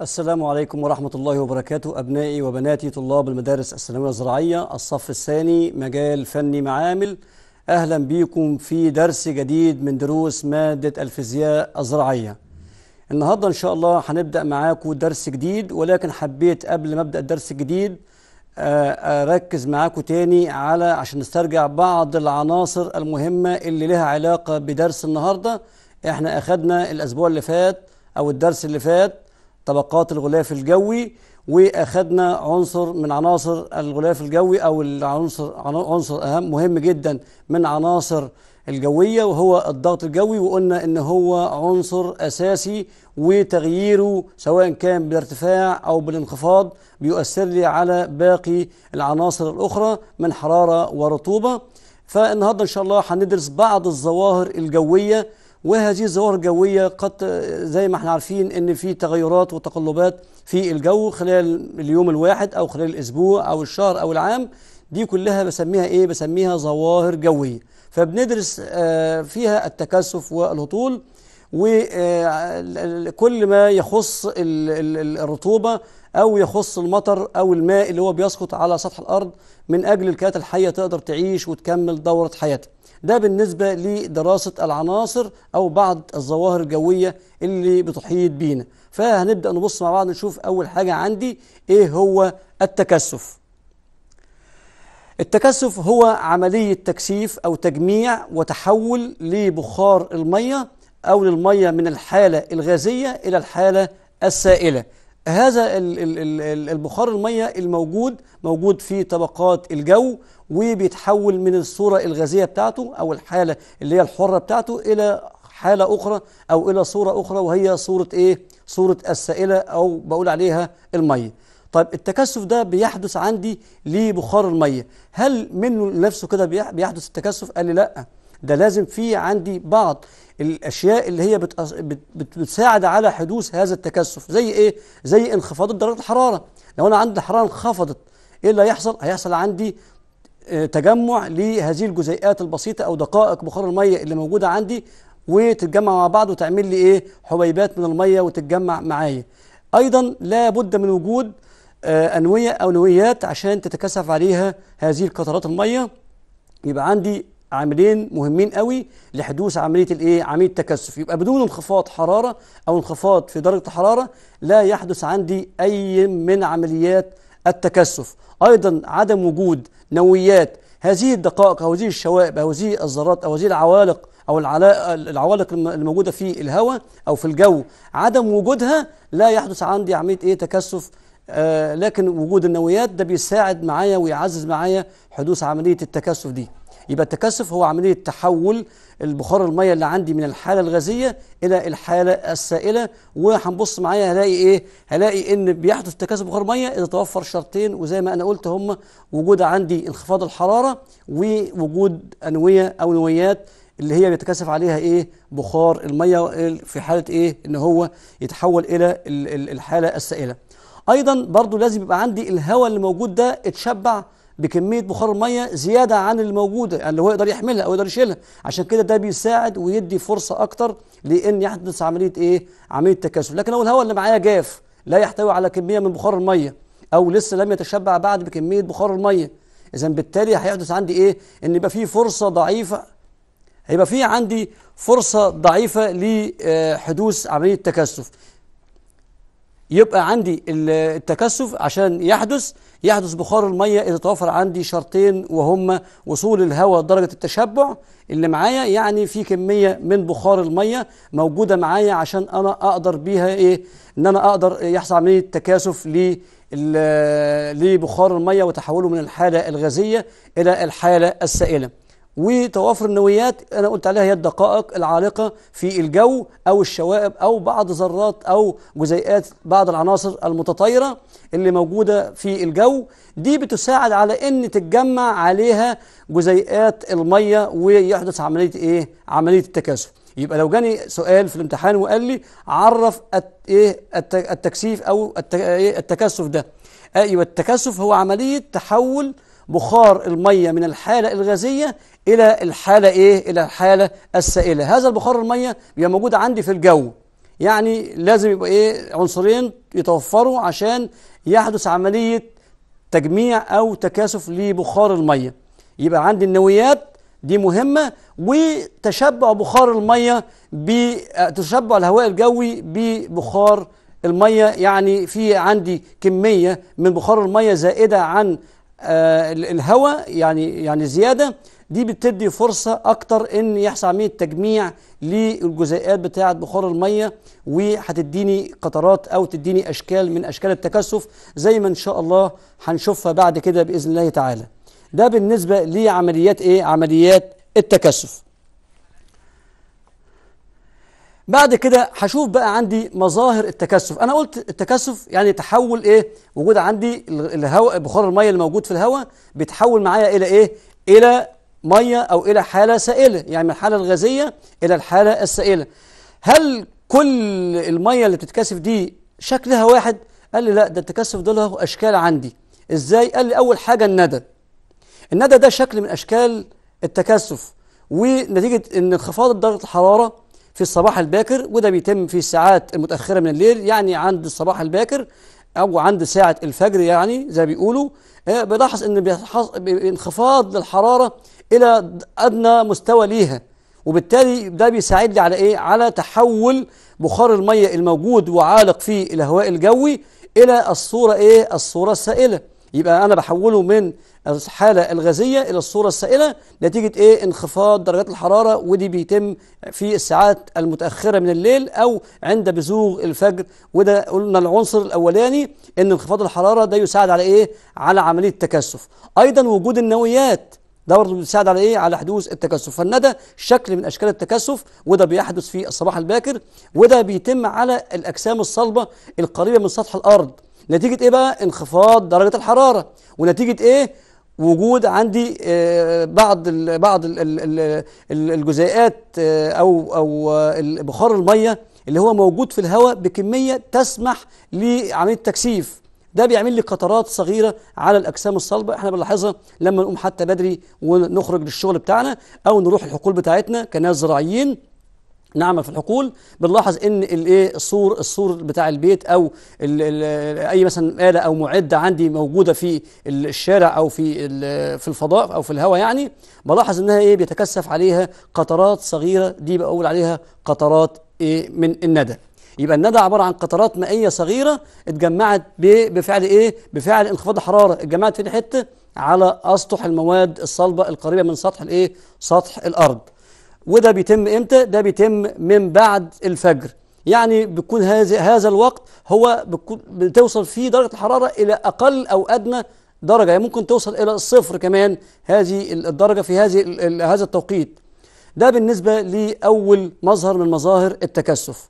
السلام عليكم ورحمة الله وبركاته أبنائي وبناتي طلاب المدارس الثانوية الزراعية الصف الثاني مجال فني معامل أهلا بيكم في درس جديد من دروس مادة الفيزياء الزراعية النهاردة إن شاء الله هنبدأ معاكم درس جديد ولكن حبيت قبل ما أبدأ الدرس الجديد آه، آه، أركز معاكم تاني على عشان نسترجع بعض العناصر المهمة اللي لها علاقة بدرس النهاردة احنا أخدنا الأسبوع اللي فات أو الدرس اللي فات طبقات الغلاف الجوي واخدنا عنصر من عناصر الغلاف الجوي او العنصر عنصر اهم مهم جدا من عناصر الجويه وهو الضغط الجوي وقلنا ان هو عنصر اساسي وتغييره سواء كان بالارتفاع او بالانخفاض بيؤثر لي على باقي العناصر الاخرى من حراره ورطوبه فالنهارده ان شاء الله هندرس بعض الظواهر الجويه وهذه الظواهر الجويه قد زي ما احنا عارفين ان في تغيرات وتقلبات في الجو خلال اليوم الواحد او خلال الاسبوع او الشهر او العام دي كلها بسميها ايه بسميها ظواهر جويه فبندرس آه، فيها التكثف والهطول وكل آه، ما يخص الرطوبه او يخص المطر او الماء اللي هو بيسقط على سطح الارض من اجل الكائنات الحيه تقدر تعيش وتكمل دوره حياتها ده بالنسبة لدراسة العناصر أو بعض الظواهر الجوية اللي بتحيط بينا فهنبدأ نبص مع بعض نشوف أول حاجة عندي إيه هو التكثف التكثف هو عملية تكثيف أو تجميع وتحول لبخار المية أو للمية من الحالة الغازية إلى الحالة السائلة هذا البخار المية الموجود موجود في طبقات الجو وبيتحول من الصورة الغازية بتاعته أو الحالة اللي هي الحرة بتاعته إلى حالة أخرى أو إلى صورة أخرى وهي صورة إيه؟ صورة السائلة أو بقول عليها المية طيب التكثف ده بيحدث عندي لبخار المية هل منه نفسه كده بيحدث التكثف قال لي لأ ده لازم في عندي بعض الاشياء اللي هي بتساعد على حدوث هذا التكثف زي ايه زي انخفاض درجه الحراره لو انا عندي الحراره انخفضت ايه اللي هيحصل هيحصل عندي تجمع لهذه الجزيئات البسيطه او دقائق بخار الميه اللي موجوده عندي وتتجمع مع بعض وتعمل لي ايه حبيبات من الميه وتتجمع معايا ايضا لا بد من وجود آه، انويه او نويات عشان تتكثف عليها هذه القطرات الميه يبقى عندي عاملين مهمين قوي لحدوث عمليه الايه عمليه التكثف يبقى بدون انخفاض حراره او انخفاض في درجه الحراره لا يحدث عندي اي من عمليات التكثف أيضا عدم وجود نوويات هذه الدقائق أو هذه الشوائب أو هذه الذرات أو هذه العوالق أو العوالق الموجودة في الهواء أو في الجو عدم وجودها لا يحدث عندي عملية إيه تكثف آه، لكن وجود النويات ده بيساعد معايا ويعزز معايا حدوث عمليه التكثف دي يبقى التكثف هو عمليه تحول البخار الميه اللي عندي من الحاله الغازيه الى الحاله السائله وهنبص معايا هلاقي ايه هلاقي ان بيحدث تكثف بخار ميه اذا توفر شرطين وزي ما انا قلت هم وجود عندي انخفاض الحراره ووجود انويه او نويات اللي هي بيتكثف عليها ايه بخار الميه في حاله ايه ان هو يتحول الى الحاله السائله ايضا برضو لازم يبقى عندي الهواء اللي موجود ده اتشبع بكميه بخار الميه زياده عن اللي موجوده اللي هو يقدر يحملها او يقدر يشيلها عشان كده ده بيساعد ويدي فرصه اكتر لان يحدث عمليه ايه عمليه تكاثف لكن لو الهواء اللي معايا جاف لا يحتوي على كميه من بخار الميه او لسه لم يتشبع بعد بكميه بخار الميه اذا بالتالي هيحدث عندي ايه ان يبقى في فرصه ضعيفه هيبقى في عندي فرصه ضعيفه لحدوث عمليه تكثف يبقى عندي التكثف عشان يحدث يحدث بخار الميه اذا توفر عندي شرطين وهما وصول الهواء درجه التشبع اللي معايا يعني في كميه من بخار الميه موجوده معايا عشان انا اقدر بيها ايه ان انا اقدر يحصل عمليه تكاثف ل لبخار الميه وتحوله من الحاله الغازيه الى الحاله السائله وتوافر النويات انا قلت عليها هي الدقائق العالقه في الجو او الشوائب او بعض ذرات او جزيئات بعض العناصر المتطايره اللي موجوده في الجو دي بتساعد على ان تتجمع عليها جزيئات الميه ويحدث عمليه ايه عمليه التكاثف يبقى لو جاني سؤال في الامتحان وقال لي عرف ايه التكثيف او إيه؟ التكثف ده ايوه التكثف هو عمليه تحول بخار الميه من الحاله الغازيه الى الحاله ايه الى الحاله السائله هذا البخار الميه بيبقى موجود عندي في الجو يعني لازم يبقى ايه عنصرين يتوفروا عشان يحدث عمليه تجميع او تكاثف لبخار الميه يبقى عندي النويات دي مهمه وتشبع بخار الميه تشبع الهواء الجوي ببخار الميه يعني في عندي كميه من بخار الميه زائده عن آه، الهواء يعني يعني زياده دي بتدي فرصه اكتر ان يحصل عمليه تجميع للجزيئات بتاعه بخار الميه وهتديني قطرات او تديني اشكال من اشكال التكثف زي ما ان شاء الله هنشوفها بعد كده باذن الله تعالى ده بالنسبه لعمليات ايه عمليات التكثف بعد كده هشوف بقى عندي مظاهر التكثف انا قلت التكثف يعني تحول ايه وجود عندي الهواء بخار الميه اللي موجود في الهواء بيتحول معايا الى ايه الى ميه او الى حاله سائله يعني من الحاله الغازيه الى الحاله السائله هل كل الميه اللي بتتكثف دي شكلها واحد قال لي لا ده التكثف ده له اشكال عندي ازاي قال لي اول حاجه الندى الندى ده شكل من اشكال التكثف ونتيجه ان انخفاض درجه الحراره في الصباح الباكر وده بيتم في الساعات المتأخرة من الليل يعني عند الصباح الباكر أو عند ساعة الفجر يعني زي ما بيقولوا آه، بلاحظ إن انخفاض للحرارة إلى أدنى مستوى ليها وبالتالي ده بيساعد لي على إيه؟ على تحول بخار المية الموجود وعالق في الهواء الجوي إلى الصورة إيه؟ الصورة السائلة يبقى انا بحوله من الحاله الغازيه الى الصوره السائله نتيجه ايه انخفاض درجات الحراره ودي بيتم في الساعات المتاخره من الليل او عند بزوغ الفجر وده قلنا العنصر الاولاني ان انخفاض الحراره ده يساعد على ايه على عمليه التكثف ايضا وجود النويات ده برضه بيساعد على ايه؟ على حدوث التكثف، فالندى شكل من اشكال التكثف وده بيحدث في الصباح الباكر وده بيتم على الاجسام الصلبه القريبه من سطح الارض، نتيجه ايه بقى انخفاض درجه الحراره ونتيجه ايه وجود عندي آه، بعض بعض الجزيئات آه، او او آه، بخار الميه اللي هو موجود في الهواء بكميه تسمح لعمليه التكثيف ده بيعمل لي قطرات صغيره على الاجسام الصلبه احنا بنلاحظها لما نقوم حتى بدري ونخرج للشغل بتاعنا او نروح الحقول بتاعتنا كناس زراعيين ناعمه في الحقول بنلاحظ ان الايه السور السور بتاع البيت او الـ الـ اي مثلا اله او معده عندي موجوده في الشارع او في في الفضاء او في الهواء يعني بلاحظ انها ايه بيتكثف عليها قطرات صغيره دي بقول عليها قطرات ايه من الندى يبقى الندى عباره عن قطرات مائيه صغيره اتجمعت بفعل ايه بفعل انخفاض الحراره اتجمعت في حته على اسطح المواد الصلبه القريبه من سطح الايه سطح الارض وده بيتم امتى ده بيتم من بعد الفجر يعني بيكون هذا هذا الوقت هو بتوصل فيه درجه الحراره الى اقل او ادنى درجه يعني ممكن توصل الى الصفر كمان هذه الدرجه في هذه هذا التوقيت ده بالنسبه لاول مظهر من مظاهر التكثف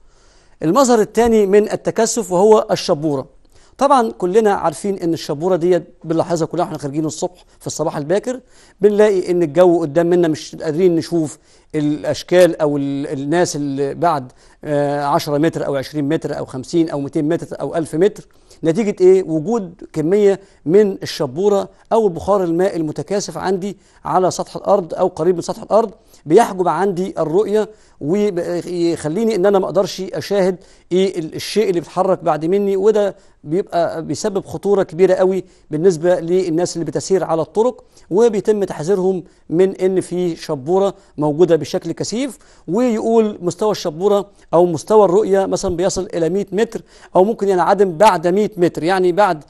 المظهر الثاني من التكثف وهو الشبوره طبعا كلنا عارفين ان الشبوره ديت بنلاحظها كلنا واحنا خارجين الصبح في الصباح الباكر بنلاقي ان الجو قدام منا مش قادرين نشوف الاشكال او الناس اللي بعد 10 آه، متر او 20 متر او 50 او 200 متر او 1000 متر نتيجه ايه وجود كميه من الشبوره او البخار الماء المتكاثف عندي على سطح الارض او قريب من سطح الارض بيحجب عندي الرؤيه ويخليني ان انا ما اقدرش اشاهد ايه الشيء اللي بيتحرك بعد مني وده بيبقى بيسبب خطوره كبيره قوي بالنسبه للناس اللي بتسير على الطرق وبيتم تحذيرهم من ان في شبوره موجوده بشكل كثيف ويقول مستوى الشبوره او مستوى الرؤيه مثلا بيصل الى 100 متر او ممكن ينعدم بعد 100 متر يعني بعد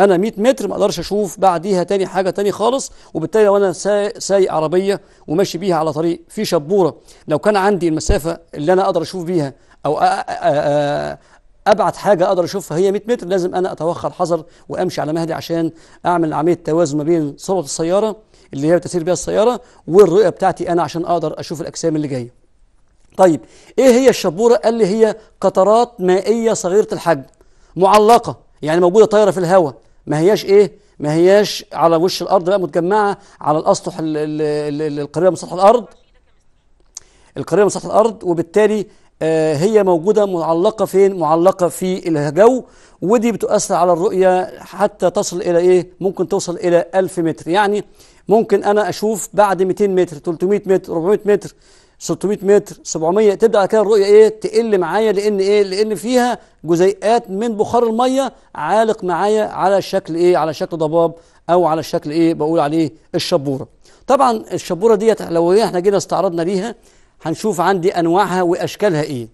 انا 100 متر ما اقدرش اشوف بعديها تاني حاجه تاني خالص وبالتالي لو انا سايق عربيه وماشي بيها على طريق في شبوره لو كان عندي المسافه اللي انا اقدر اشوف بيها او ابعد حاجه اقدر اشوفها هي 100 متر لازم انا اتوخى الحذر وامشي على مهدي عشان اعمل عمليه توازن ما بين سرعه السياره اللي هي بتسير بيها السياره والرؤيه بتاعتي انا عشان اقدر اشوف الاجسام اللي جايه طيب ايه هي الشبوره قال لي هي قطرات مائيه صغيره الحجم معلقه يعني موجوده طايره في الهواء ما هياش ايه ما هياش على وش الارض بقى متجمعه على الاسطح القريبه من سطح الارض القريبه من سطح الارض وبالتالي آه هي موجوده معلقه فين معلقه في الجو ودي بتؤثر على الرؤيه حتى تصل الى ايه ممكن توصل الى 1000 متر يعني ممكن انا اشوف بعد 200 متر 300 متر 400 متر 600 متر 700 تبدا كده الرؤيه ايه تقل معايا لان ايه لان فيها جزيئات من بخار الميه عالق معايا على شكل ايه على شكل ضباب او على شكل ايه بقول عليه الشبوره طبعا الشبوره ديت لو إيه؟ احنا جينا استعرضنا ليها هنشوف عندي انواعها واشكالها ايه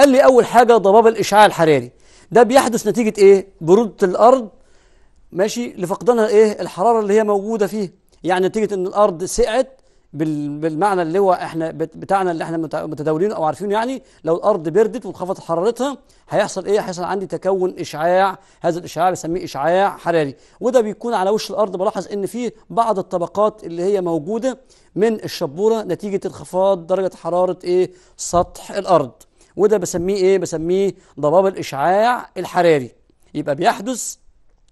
قال لي اول حاجه ضباب الاشعاع الحراري ده بيحدث نتيجه ايه بروده الارض ماشي لفقدانها ايه الحراره اللي هي موجوده فيه يعني نتيجه ان الارض سقعت بالمعنى اللي هو احنا بتاعنا اللي احنا متداولينه او عارفينه يعني لو الارض بردت وانخفضت حرارتها هيحصل ايه؟ هيحصل عندي تكون اشعاع هذا الاشعاع بسميه اشعاع حراري وده بيكون على وش الارض بلاحظ ان في بعض الطبقات اللي هي موجوده من الشبوره نتيجه انخفاض درجه حراره ايه؟ سطح الارض وده بسميه ايه؟ بسميه ضباب الاشعاع الحراري يبقى بيحدث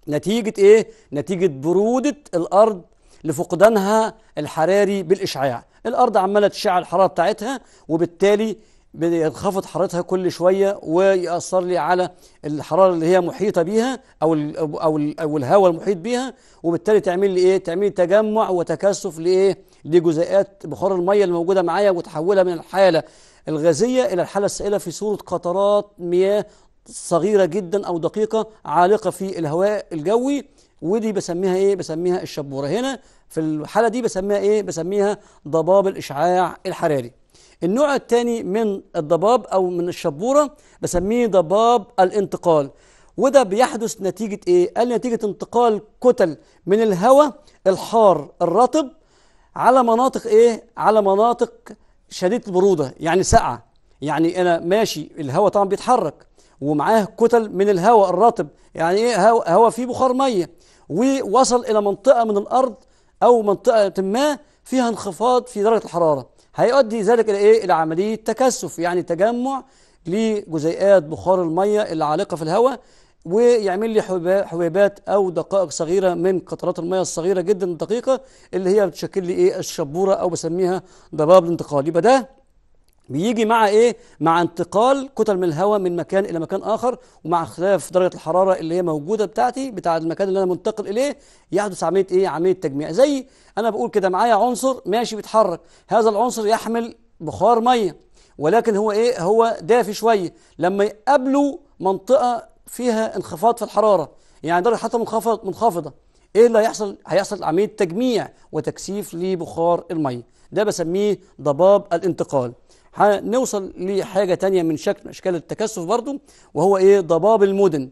نتيجه ايه؟ نتيجه بروده الارض لفقدانها الحراري بالإشعاع الأرض عمالة تشع الحرارة بتاعتها وبالتالي بينخفض حرارتها كل شويه ويأثر لي على الحراره اللي هي محيطه بيها او الـ او الـ او الهواء المحيط بيها وبالتالي تعمل لي ايه؟ تعمل لي تجمع وتكثف لايه؟ لجزيئات بخار الميه اللي موجوده معايا وتحولها من الحاله الغازيه الى الحاله السائله في صوره قطرات مياه صغيره جدا او دقيقه عالقه في الهواء الجوي ودي بسميها ايه بسميها الشبوره هنا في الحاله دي بسميها ايه بسميها ضباب الاشعاع الحراري النوع الثاني من الضباب او من الشبوره بسميه ضباب الانتقال وده بيحدث نتيجه ايه قال نتيجه انتقال كتل من الهواء الحار الرطب على مناطق ايه على مناطق شديده البروده يعني ساقعه يعني انا ماشي الهواء طبعا بيتحرك ومعاه كتل من الهواء الرطب يعني ايه هواء فيه بخار ميه ووصل إلى منطقة من الأرض أو منطقة ما فيها انخفاض في درجة الحرارة هيؤدي ذلك إلى إيه؟ إلى عملية تكثف يعني تجمع لجزيئات بخار المية اللي عالقة في الهواء ويعمل لي حبيبات او دقائق صغيره من قطرات الميه الصغيره جدا الدقيقه اللي هي بتشكل لي ايه الشبوره او بسميها ضباب الانتقال يبقى ده بيجي مع ايه مع انتقال كتل من الهواء من مكان الى مكان اخر ومع اختلاف درجه الحراره اللي هي موجوده بتاعتي بتاع المكان اللي انا منتقل اليه يحدث عمليه ايه عمليه تجميع زي انا بقول كده معايا عنصر ماشي بيتحرك هذا العنصر يحمل بخار ميه ولكن هو ايه هو دافي شويه لما يقابله منطقه فيها انخفاض في الحراره يعني درجه حتى منخفض منخفضه ايه اللي هيحصل هيحصل عمليه تجميع وتكثيف لبخار الميه ده بسميه ضباب الانتقال هنوصل لحاجه تانية من شكل اشكال التكثف برضو وهو ايه ضباب المدن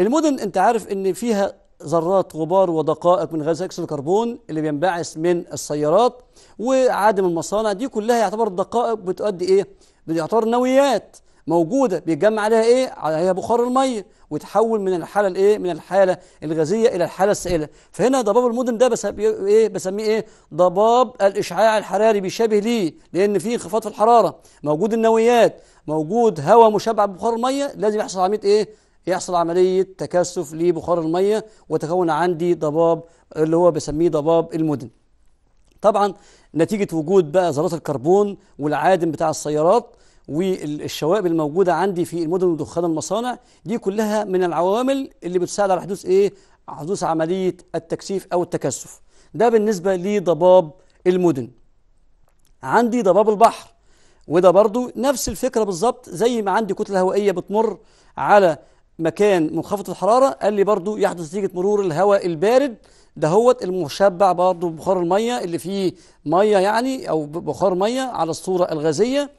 المدن انت عارف ان فيها ذرات غبار ودقائق من غاز اكسيد الكربون اللي بينبعث من السيارات وعدم المصانع دي كلها يعتبر دقائق بتؤدي ايه بتعتبر نويات موجوده بيتجمع عليها ايه عليها بخار الميه وتحول من الحاله الايه من الحاله الغازيه الى الحاله السائله فهنا ضباب المدن ده بسميه ايه بسميه ايه ضباب الاشعاع الحراري بيشابه ليه لان فيه انخفاض في الحراره موجود النوويات موجود هواء مشبع ببخار الميه لازم يحصل عمليه ايه يحصل عملية تكثف لبخار المية وتكون عندي ضباب اللي هو بسميه ضباب المدن طبعا نتيجة وجود بقى ذرات الكربون والعادم بتاع السيارات والشوائب الموجودة عندي في المدن ودخان المصانع دي كلها من العوامل اللي بتساعد على حدوث إيه؟ حدوث عملية التكثيف أو التكثف ده بالنسبة لضباب المدن عندي ضباب البحر وده برضو نفس الفكرة بالظبط زي ما عندي كتلة هوائية بتمر على مكان منخفض الحرارة قال لي برضو يحدث نتيجة مرور الهواء البارد دهوت المشبع برضو ببخار المية اللي فيه مية يعني أو بخار مية على الصورة الغازية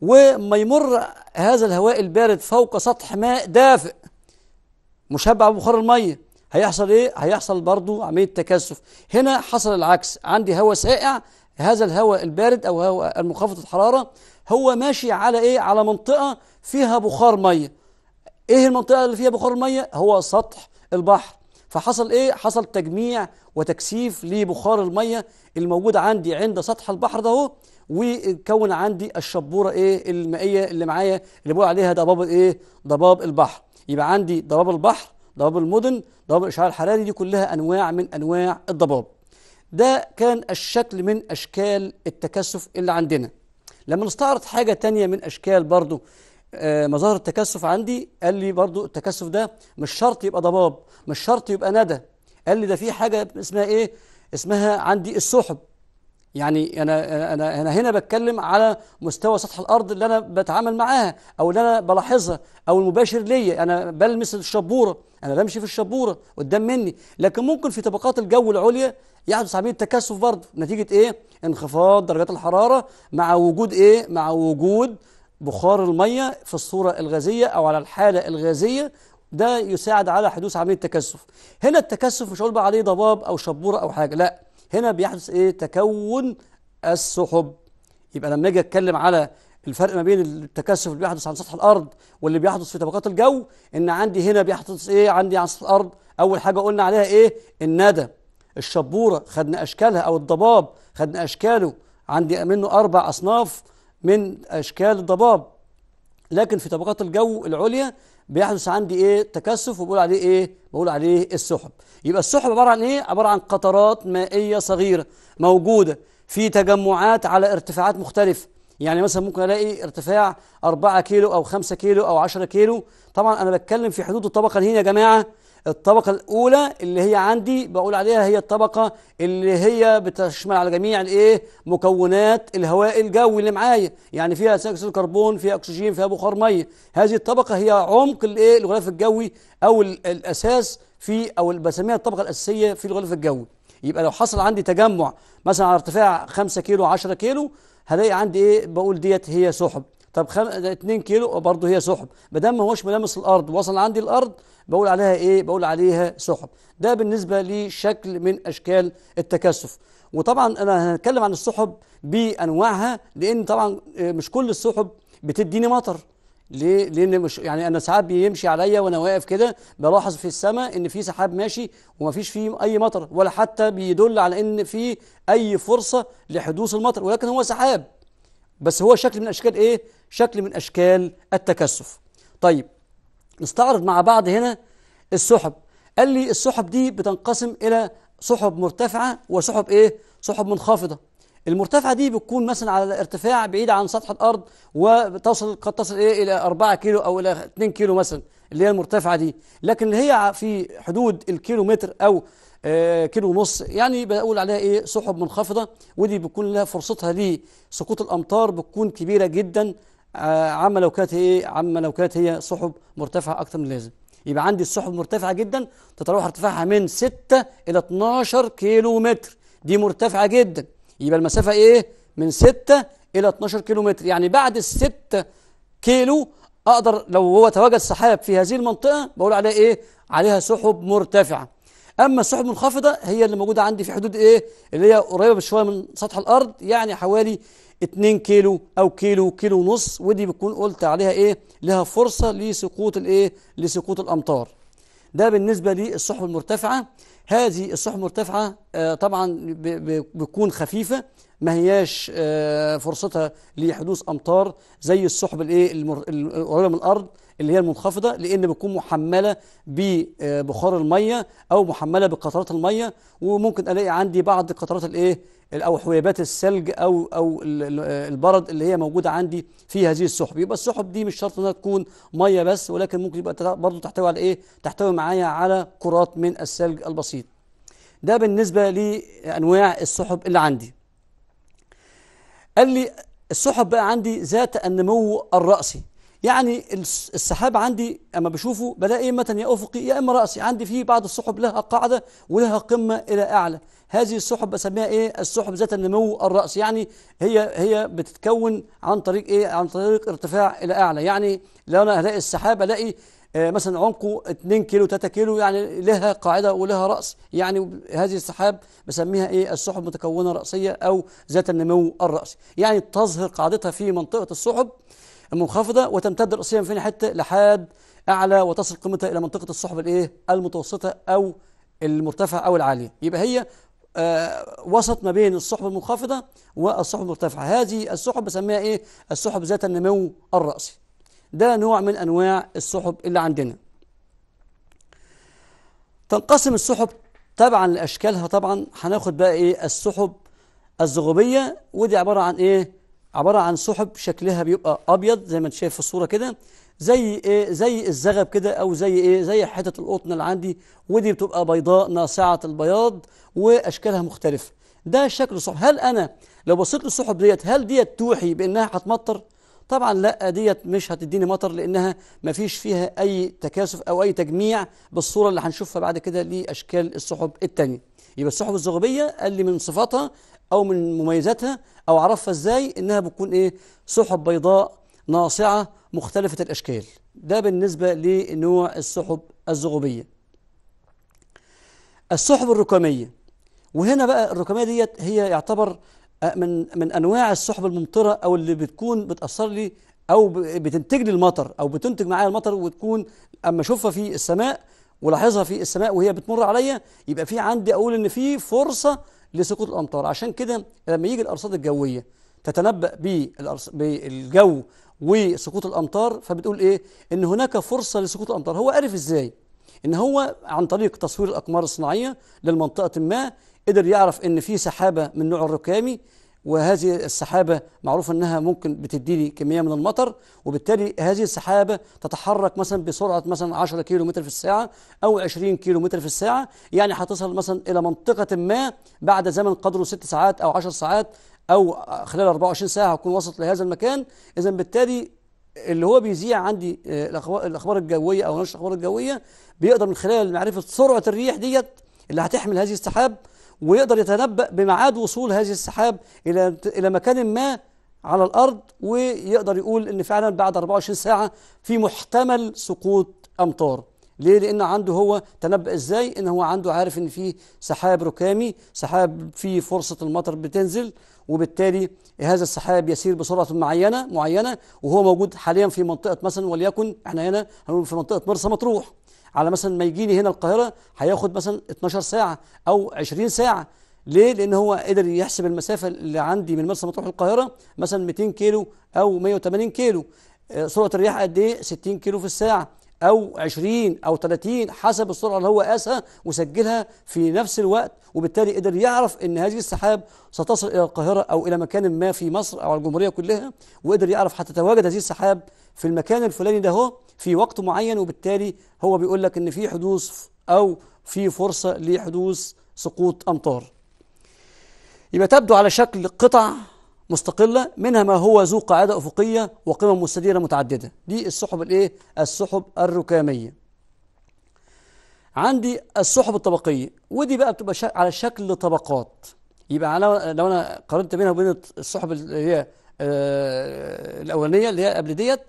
وما يمر هذا الهواء البارد فوق سطح ماء دافئ مشبع ببخار الميه هيحصل ايه هيحصل برضو عمليه تكثف هنا حصل العكس عندي هواء سائع هذا الهواء البارد او هواء المنخفض الحراره هو ماشي على ايه على منطقه فيها بخار ميه ايه المنطقه اللي فيها بخار ميه هو سطح البحر فحصل ايه حصل تجميع وتكثيف لبخار الميه الموجود عندي عند سطح البحر ده وكون عندي الشبوره ايه المائيه اللي معايا اللي بقول عليها ضباب ايه ضباب البحر يبقى عندي ضباب البحر ضباب المدن ضباب الاشعاع الحراري دي كلها انواع من انواع الضباب ده كان الشكل من اشكال التكثف اللي عندنا لما نستعرض حاجه تانية من اشكال برضو آه، مظاهر التكثف عندي قال لي برضو التكثف ده مش شرط يبقى ضباب مش شرط يبقى ندى قال لي ده في حاجه اسمها ايه اسمها عندي السحب يعني انا انا انا هنا بتكلم على مستوى سطح الارض اللي انا بتعامل معاها او اللي انا بلاحظها او المباشر ليا انا بلمس الشبوره انا بمشي في الشبوره قدام مني لكن ممكن في طبقات الجو العليا يحدث عمليه تكثف برضه نتيجه ايه انخفاض درجات الحراره مع وجود ايه مع وجود بخار الميه في الصوره الغازيه او على الحاله الغازيه ده يساعد على حدوث عمليه تكثف هنا التكثف مش هقول بقى عليه ضباب او شبوره او حاجه لا هنا بيحدث ايه تكون السحب يبقى لما اجي اتكلم على الفرق ما بين التكثف اللي بيحدث عن سطح الارض واللي بيحدث في طبقات الجو ان عندي هنا بيحدث ايه عندي عن سطح الارض اول حاجه قلنا عليها ايه الندى الشبوره خدنا اشكالها او الضباب خدنا اشكاله عندي منه اربع اصناف من اشكال الضباب لكن في طبقات الجو العليا بيحدث عندي ايه تكثف وبقول عليه ايه بقول عليه السحب يبقى السحب عباره عن ايه عباره عن قطرات مائيه صغيره موجوده في تجمعات على ارتفاعات مختلفه يعني مثلا ممكن الاقي ارتفاع 4 كيلو او 5 كيلو او 10 كيلو طبعا انا بتكلم في حدود الطبقه هنا يا جماعه الطبقة الأولى اللي هي عندي بقول عليها هي الطبقة اللي هي بتشمل على جميع الايه مكونات الهواء الجوي اللي معايا يعني فيها ثاني الكربون فيها أكسجين فيها بخار مية هذه الطبقة هي عمق الايه الغلاف الجوي أو الأساس في أو بسميها الطبقة الأساسية في الغلاف الجوي يبقى لو حصل عندي تجمع مثلا على ارتفاع 5 كيلو 10 كيلو هلاقي عندي ايه بقول ديت هي سحب طب 2 خم... كيلو برضه هي سحب ما دام ما هوش ملامس الارض وصل عندي الارض بقول عليها ايه بقول عليها سحب ده بالنسبه لشكل من اشكال التكثف وطبعا انا هنتكلم عن السحب بانواعها لان طبعا آه، مش كل السحب بتديني مطر ليه؟ لان مش يعني انا ساعات بيمشي عليا وانا واقف كده بلاحظ في السماء ان في سحاب ماشي ومفيش فيه اي مطر ولا حتى بيدل على ان في اي فرصه لحدوث المطر ولكن هو سحاب بس هو شكل من اشكال ايه؟ شكل من اشكال التكثف. طيب نستعرض مع بعض هنا السحب قال لي السحب دي بتنقسم الى سحب مرتفعه وسحب ايه سحب منخفضه المرتفعه دي بتكون مثلا على ارتفاع بعيد عن سطح الارض وبتصل قد تصل ايه الى 4 كيلو او الى 2 كيلو مثلا اللي هي المرتفعه دي لكن اللي هي في حدود الكيلو متر او آه كيلو ونص يعني بقول عليها ايه سحب منخفضه ودي بيكون لها فرصتها لسقوط الامطار بتكون كبيره جدا آه، عما لو كانت ايه عما لو كانت هي سحب مرتفعه أكثر من اللازم يبقى عندي السحب مرتفعه جدا تتراوح ارتفاعها من 6 الى 12 كيلو متر دي مرتفعه جدا يبقى المسافه ايه من 6 الى 12 كيلو متر يعني بعد ال 6 كيلو اقدر لو هو تواجد سحاب في هذه المنطقه بقول عليها ايه عليها سحب مرتفعه اما السحب المنخفضه هي اللي موجوده عندي في حدود ايه اللي هي قريبه شويه من سطح الارض يعني حوالي 2 كيلو او كيلو كيلو ونص ودي بتكون قلت عليها ايه لها فرصه لسقوط الايه لسقوط الامطار ده بالنسبه للسحب المرتفعه هذه السحب المرتفعه آه طبعا بتكون خفيفه ما هياش آه فرصتها لحدوث امطار زي السحب الايه القريبه من الارض اللي هي المنخفضة لأن بتكون محملة ببخار آه، المية أو محملة بقطرات المية وممكن ألاقي عندي بعض قطرات الإيه أو حويبات الثلج أو أو البرد اللي هي موجودة عندي في هذه السحب يبقى السحب دي مش شرط إنها تكون مية بس ولكن ممكن يبقى برضه تحتوي على إيه تحتوي معايا على كرات من الثلج البسيط ده بالنسبة لأنواع السحب اللي عندي قال لي السحب بقى عندي ذات النمو الرأسي يعني السحاب عندي اما بشوفه بلاقي اما يا افقي يا اما راسي عندي فيه بعض السحب لها قاعده ولها قمه الى اعلى هذه السحب بسميها ايه السحب ذات النمو الراسي يعني هي هي بتتكون عن طريق ايه عن طريق ارتفاع الى اعلى يعني لو انا هلاقي السحاب الاقي آه مثلا عمقه 2 كيلو 3 كيلو يعني لها قاعده ولها راس يعني هذه السحاب بسميها ايه السحب متكونه راسيه او ذات النمو الراسي يعني تظهر قاعدتها في منطقه السحب المنخفضة وتمتد رأسيا من فين حتة لحد أعلى وتصل قيمتها إلى منطقة السحب الإيه المتوسطة أو المرتفعة أو العالية يبقى هي آه وسط ما بين السحب المنخفضة والسحب المرتفعة هذه السحب بسميها إيه السحب ذات النمو الرأسي ده نوع من أنواع السحب اللي عندنا تنقسم السحب طبعا لاشكالها طبعا هناخد بقى ايه السحب الزغبيه ودي عباره عن ايه عباره عن سحب شكلها بيبقى ابيض زي ما انت شايف في الصوره كده زي ايه زي الزغب كده او زي ايه زي حته القطن اللي عندي ودي بتبقى بيضاء ناصعه البياض واشكالها مختلفه ده شكل سحب هل انا لو بصيت للسحب ديت هل ديت توحي بانها هتمطر طبعا لا ديت مش هتديني مطر لانها ما فيش فيها اي تكاثف او اي تجميع بالصوره اللي هنشوفها بعد كده لاشكال السحب التانية يبقى السحب الزغبيه اللي من صفاتها أو من مميزاتها أو عرفها إزاي إنها بتكون إيه سحب بيضاء ناصعة مختلفة الأشكال ده بالنسبة لنوع السحب الزغبية السحب الركامية وهنا بقى الركامية ديت هي يعتبر آه، من من أنواع السحب الممطرة أو اللي بتكون بتأثر لي أو بتنتج لي المطر أو بتنتج معايا المطر وتكون أما أشوفها في السماء ولاحظها في السماء وهي بتمر عليا يبقى في عندي أقول إن في فرصة لسقوط الامطار عشان كده لما يجي الارصاد الجويه تتنبأ بالجو وسقوط الامطار فبتقول ايه ان هناك فرصه لسقوط الامطار هو عرف ازاي ان هو عن طريق تصوير الاقمار الصناعيه للمنطقه ما قدر يعرف ان في سحابه من نوع الركامي وهذه السحابة معروف أنها ممكن بتديني كمية من المطر وبالتالي هذه السحابة تتحرك مثلا بسرعة مثلا 10 كيلو متر في الساعة أو 20 كيلو متر في الساعة يعني هتصل مثلا إلى منطقة ما بعد زمن قدره 6 ساعات أو 10 ساعات أو خلال 24 ساعة هكون وصلت لهذا المكان إذا بالتالي اللي هو بيذيع عندي آه، الأخبار الجوية أو نشر الأخبار الجوية بيقدر من خلال معرفة سرعة الريح ديت اللي هتحمل هذه السحاب ويقدر يتنبأ بميعاد وصول هذه السحاب إلى إلى مكان ما على الأرض ويقدر يقول إن فعلا بعد 24 ساعة في محتمل سقوط أمطار ليه؟ لأن عنده هو تنبأ إزاي؟ إن هو عنده عارف إن في سحاب ركامي، سحاب فيه فرصة المطر بتنزل وبالتالي هذا السحاب يسير بسرعة معينة معينة وهو موجود حاليا في منطقة مثلا وليكن إحنا هنا هنقول في منطقة مرسى مطروح. على مثلا ما يجي لي هنا القاهره هياخد مثلا 12 ساعه او 20 ساعه ليه؟ لان هو قدر يحسب المسافه اللي عندي من مرسى مطروح للقاهره مثلا 200 كيلو او 180 كيلو آه، سرعه الرياح قد ايه؟ 60 كيلو في الساعه او 20 او 30 حسب السرعه اللي هو قاسها وسجلها في نفس الوقت وبالتالي قدر يعرف ان هذه السحاب ستصل الى القاهره او الى مكان ما في مصر او على الجمهوريه كلها وقدر يعرف حتى تواجد هذه السحاب في المكان الفلاني ده هو في وقت معين وبالتالي هو بيقول لك ان في حدوث او في فرصه لحدوث سقوط امطار يبقى تبدو على شكل قطع مستقلة منها ما هو ذو قاعدة أفقية وقمم مستديرة متعددة دي السحب الإيه؟ السحب الركامية عندي السحب الطبقية ودي بقى بتبقى شا... على شكل طبقات يبقى على لو أنا قارنت بينها وبين السحب اللي هي آه... الأولانية اللي هي قبل ديت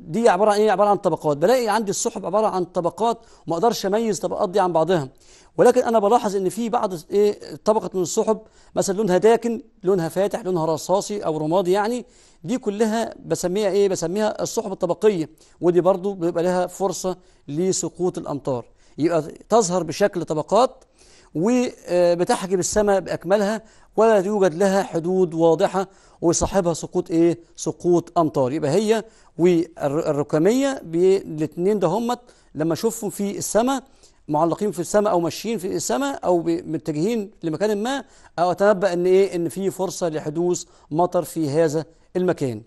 دي عباره عن ايه عباره عن طبقات بلاقي عندي السحب عباره عن طبقات وما اقدرش اميز الطبقات دي عن بعضها ولكن انا بلاحظ ان في بعض ايه طبقه من السحب مثلا لونها داكن لونها فاتح لونها رصاصي او رمادي يعني دي كلها بسميها ايه بسميها السحب الطبقيه ودي برضو بيبقى لها فرصه لسقوط الامطار يبقى تظهر بشكل طبقات وبتحجب السماء بأكملها ولا يوجد لها حدود واضحة ويصاحبها سقوط إيه؟ سقوط أمطار يبقى هي والركامية الاثنين ده همت لما أشوفهم في السماء معلقين في السماء او ماشيين في السماء او متجهين لمكان ما او اتنبا ان ايه ان في فرصه لحدوث مطر في هذا المكان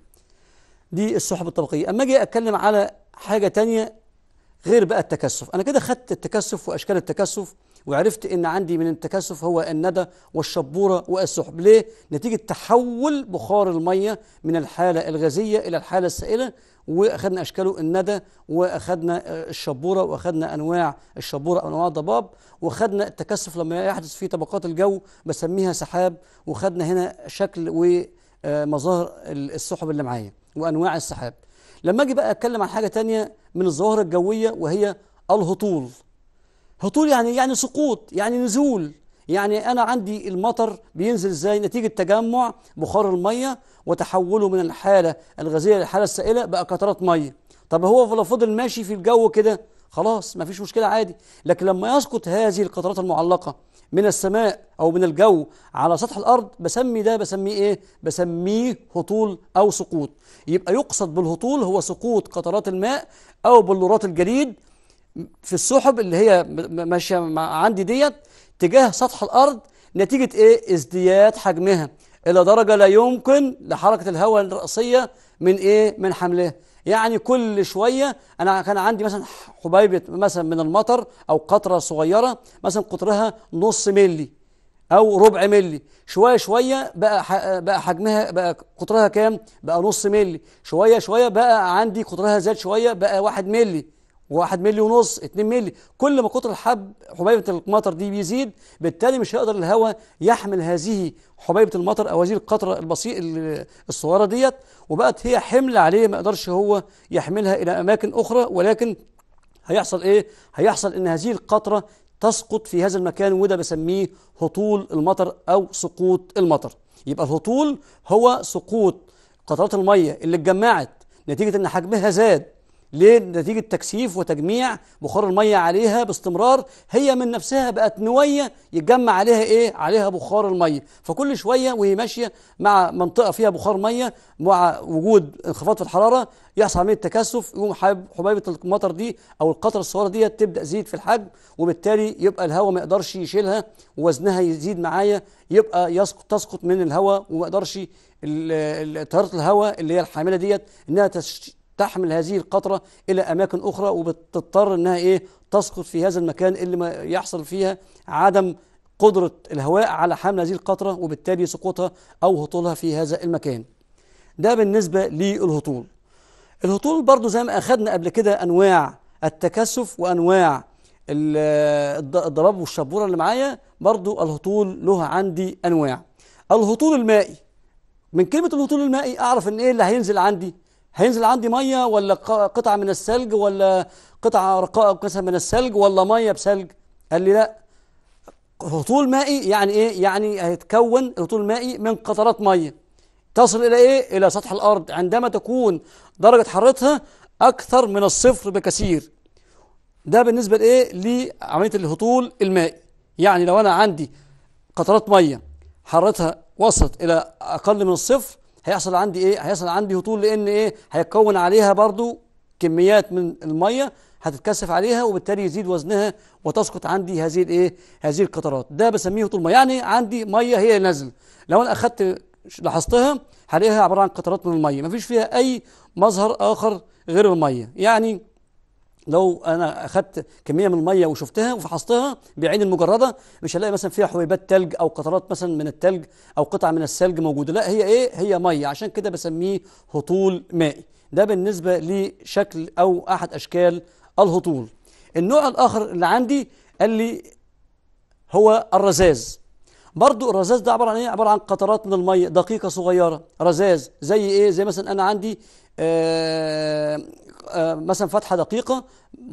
دي السحب الطبقيه اما اجي اتكلم على حاجه تانية غير بقى التكثف انا كده خدت التكثف واشكال التكثف وعرفت ان عندي من التكثف هو الندى والشبوره والسحب ليه نتيجه تحول بخار الميه من الحاله الغازيه الى الحاله السائله واخذنا اشكاله الندى واخذنا آه، الشبوره واخذنا انواع الشبوره او انواع الضباب واخذنا التكثف لما يحدث في طبقات الجو بسميها سحاب واخذنا هنا شكل ومظاهر آه، السحب اللي معايا وانواع السحاب لما اجي بقى اتكلم عن حاجه تانية من الظواهر الجويه وهي الهطول هطول يعني يعني سقوط يعني نزول يعني انا عندي المطر بينزل ازاي نتيجه تجمع بخار الميه وتحوله من الحاله الغازيه للحاله السائله بقى قطرات ميه طب هو لو فضل ماشي في الجو كده خلاص ما فيش مشكله عادي لكن لما يسقط هذه القطرات المعلقه من السماء او من الجو على سطح الارض بسمي ده بسميه ايه بسميه هطول او سقوط يبقى يقصد بالهطول هو سقوط قطرات الماء او بلورات الجليد في السحب اللي هي ماشيه عندي ديت تجاه سطح الارض نتيجه ايه ازدياد حجمها الى درجه لا يمكن لحركه الهواء الراسيه من ايه من حملها يعني كل شويه انا كان عندي مثلا حبيبه مثلا من المطر او قطره صغيره مثلا قطرها نص ملي او ربع ملي شويه شويه بقى بقى حجمها بقى قطرها كام بقى نص ملي شويه شويه بقى عندي قطرها زاد شويه بقى واحد ملي واحد ملي ونص 2 ملي كل ما قطر الحب حبيبة المطر دي بيزيد بالتالي مش هيقدر الهواء يحمل هذه حبيبة المطر أو هذه القطرة البسيط الصغيرة ديت وبقت هي حمل عليه ما يقدرش هو يحملها إلى أماكن أخرى ولكن هيحصل إيه؟ هيحصل إن هذه القطرة تسقط في هذا المكان وده بسميه هطول المطر أو سقوط المطر يبقى الهطول هو سقوط قطرات المية اللي اتجمعت نتيجة إن حجمها زاد ليه نتيجة تكثيف وتجميع بخار المية عليها باستمرار هي من نفسها بقت نوية يتجمع عليها ايه عليها بخار المية فكل شوية وهي ماشية مع منطقة فيها بخار مية مع وجود انخفاض في الحرارة يحصل عملية تكثف يقوم حبيبة المطر دي او القطر الصغيرة دي تبدأ تزيد في الحجم وبالتالي يبقى الهواء ما يقدرش يشيلها ووزنها يزيد معايا يبقى يسقط تسقط من الهواء وما يقدرش طياره الهواء اللي هي الحامله ديت انها تحمل هذه القطرة إلى أماكن أخرى وبتضطر أنها إيه تسقط في هذا المكان اللي ما يحصل فيها عدم قدرة الهواء على حمل هذه القطرة وبالتالي سقوطها أو هطولها في هذا المكان ده بالنسبة للهطول الهطول برضو زي ما أخذنا قبل كده أنواع التكثف وأنواع الضباب والشبورة اللي معايا برضو الهطول له عندي أنواع الهطول المائي من كلمة الهطول المائي أعرف إن إيه اللي هينزل عندي هينزل عندي ميه ولا قطعه من الثلج ولا قطعه رقائق كسر من الثلج ولا ميه بثلج قال لي لا هطول مائي يعني ايه يعني هيتكون هطول مائي من قطرات ميه تصل الى ايه الى سطح الارض عندما تكون درجه حرارتها اكثر من الصفر بكثير ده بالنسبه لايه لعمليه الهطول المائي يعني لو انا عندي قطرات ميه حرارتها وصلت الى اقل من الصفر هيحصل عندي ايه هيحصل عندي هطول لان ايه هيتكون عليها برضو كميات من الميه هتتكثف عليها وبالتالي يزيد وزنها وتسقط عندي هذه الايه هذه القطرات ده بسميه هطول ميه يعني عندي ميه هي نازله لو انا اخدت لاحظتها هلاقيها عباره عن قطرات من الميه ما فيش فيها اي مظهر اخر غير الميه يعني لو انا اخدت كميه من الميه وشفتها وفحصتها بعين المجرده مش هلاقي مثلا فيها حبيبات ثلج او قطرات مثلا من الثلج او قطع من الثلج موجوده لا هي ايه هي ميه عشان كده بسميه هطول مائي ده بالنسبه لشكل او احد اشكال الهطول النوع الاخر اللي عندي قال لي هو الرزاز برضو الرزاز ده عباره عن ايه عباره عن قطرات من الميه دقيقه صغيره رزاز زي ايه زي مثلا انا عندي آه، آه، مثلا فتحه دقيقه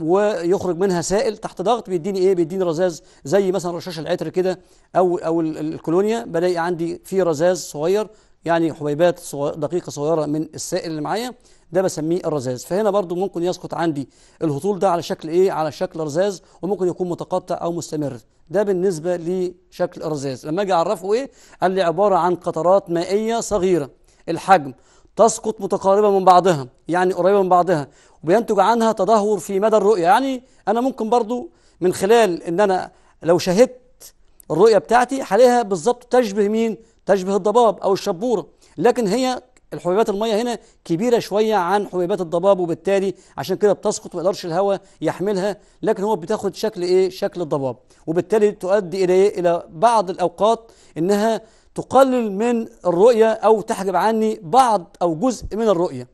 ويخرج منها سائل تحت ضغط بيديني ايه بيديني رذاذ زي مثلا رشاش العطر كده او او الكولونيا بلاقي عندي فيه رذاذ صغير يعني حبيبات صغير دقيقه صغيره من السائل اللي معايا ده بسميه الرذاذ فهنا برضو ممكن يسقط عندي الهطول ده على شكل ايه على شكل رذاذ وممكن يكون متقطع او مستمر ده بالنسبه لشكل الرذاذ لما اجي اعرفه ايه قال لي عباره عن قطرات مائيه صغيره الحجم تسقط متقاربة من بعضها يعني قريبة من بعضها وبينتج عنها تدهور في مدى الرؤية يعني أنا ممكن برضو من خلال إن أنا لو شاهدت الرؤية بتاعتي هلاقيها بالظبط تشبه مين؟ تشبه الضباب أو الشبورة لكن هي الحبيبات المية هنا كبيرة شوية عن حبيبات الضباب وبالتالي عشان كده بتسقط ما يقدرش الهواء يحملها لكن هو بتاخد شكل ايه؟ شكل الضباب وبالتالي تؤدي الى ايه؟ الى بعض الاوقات انها تقلل من الرؤية أو تحجب عني بعض أو جزء من الرؤية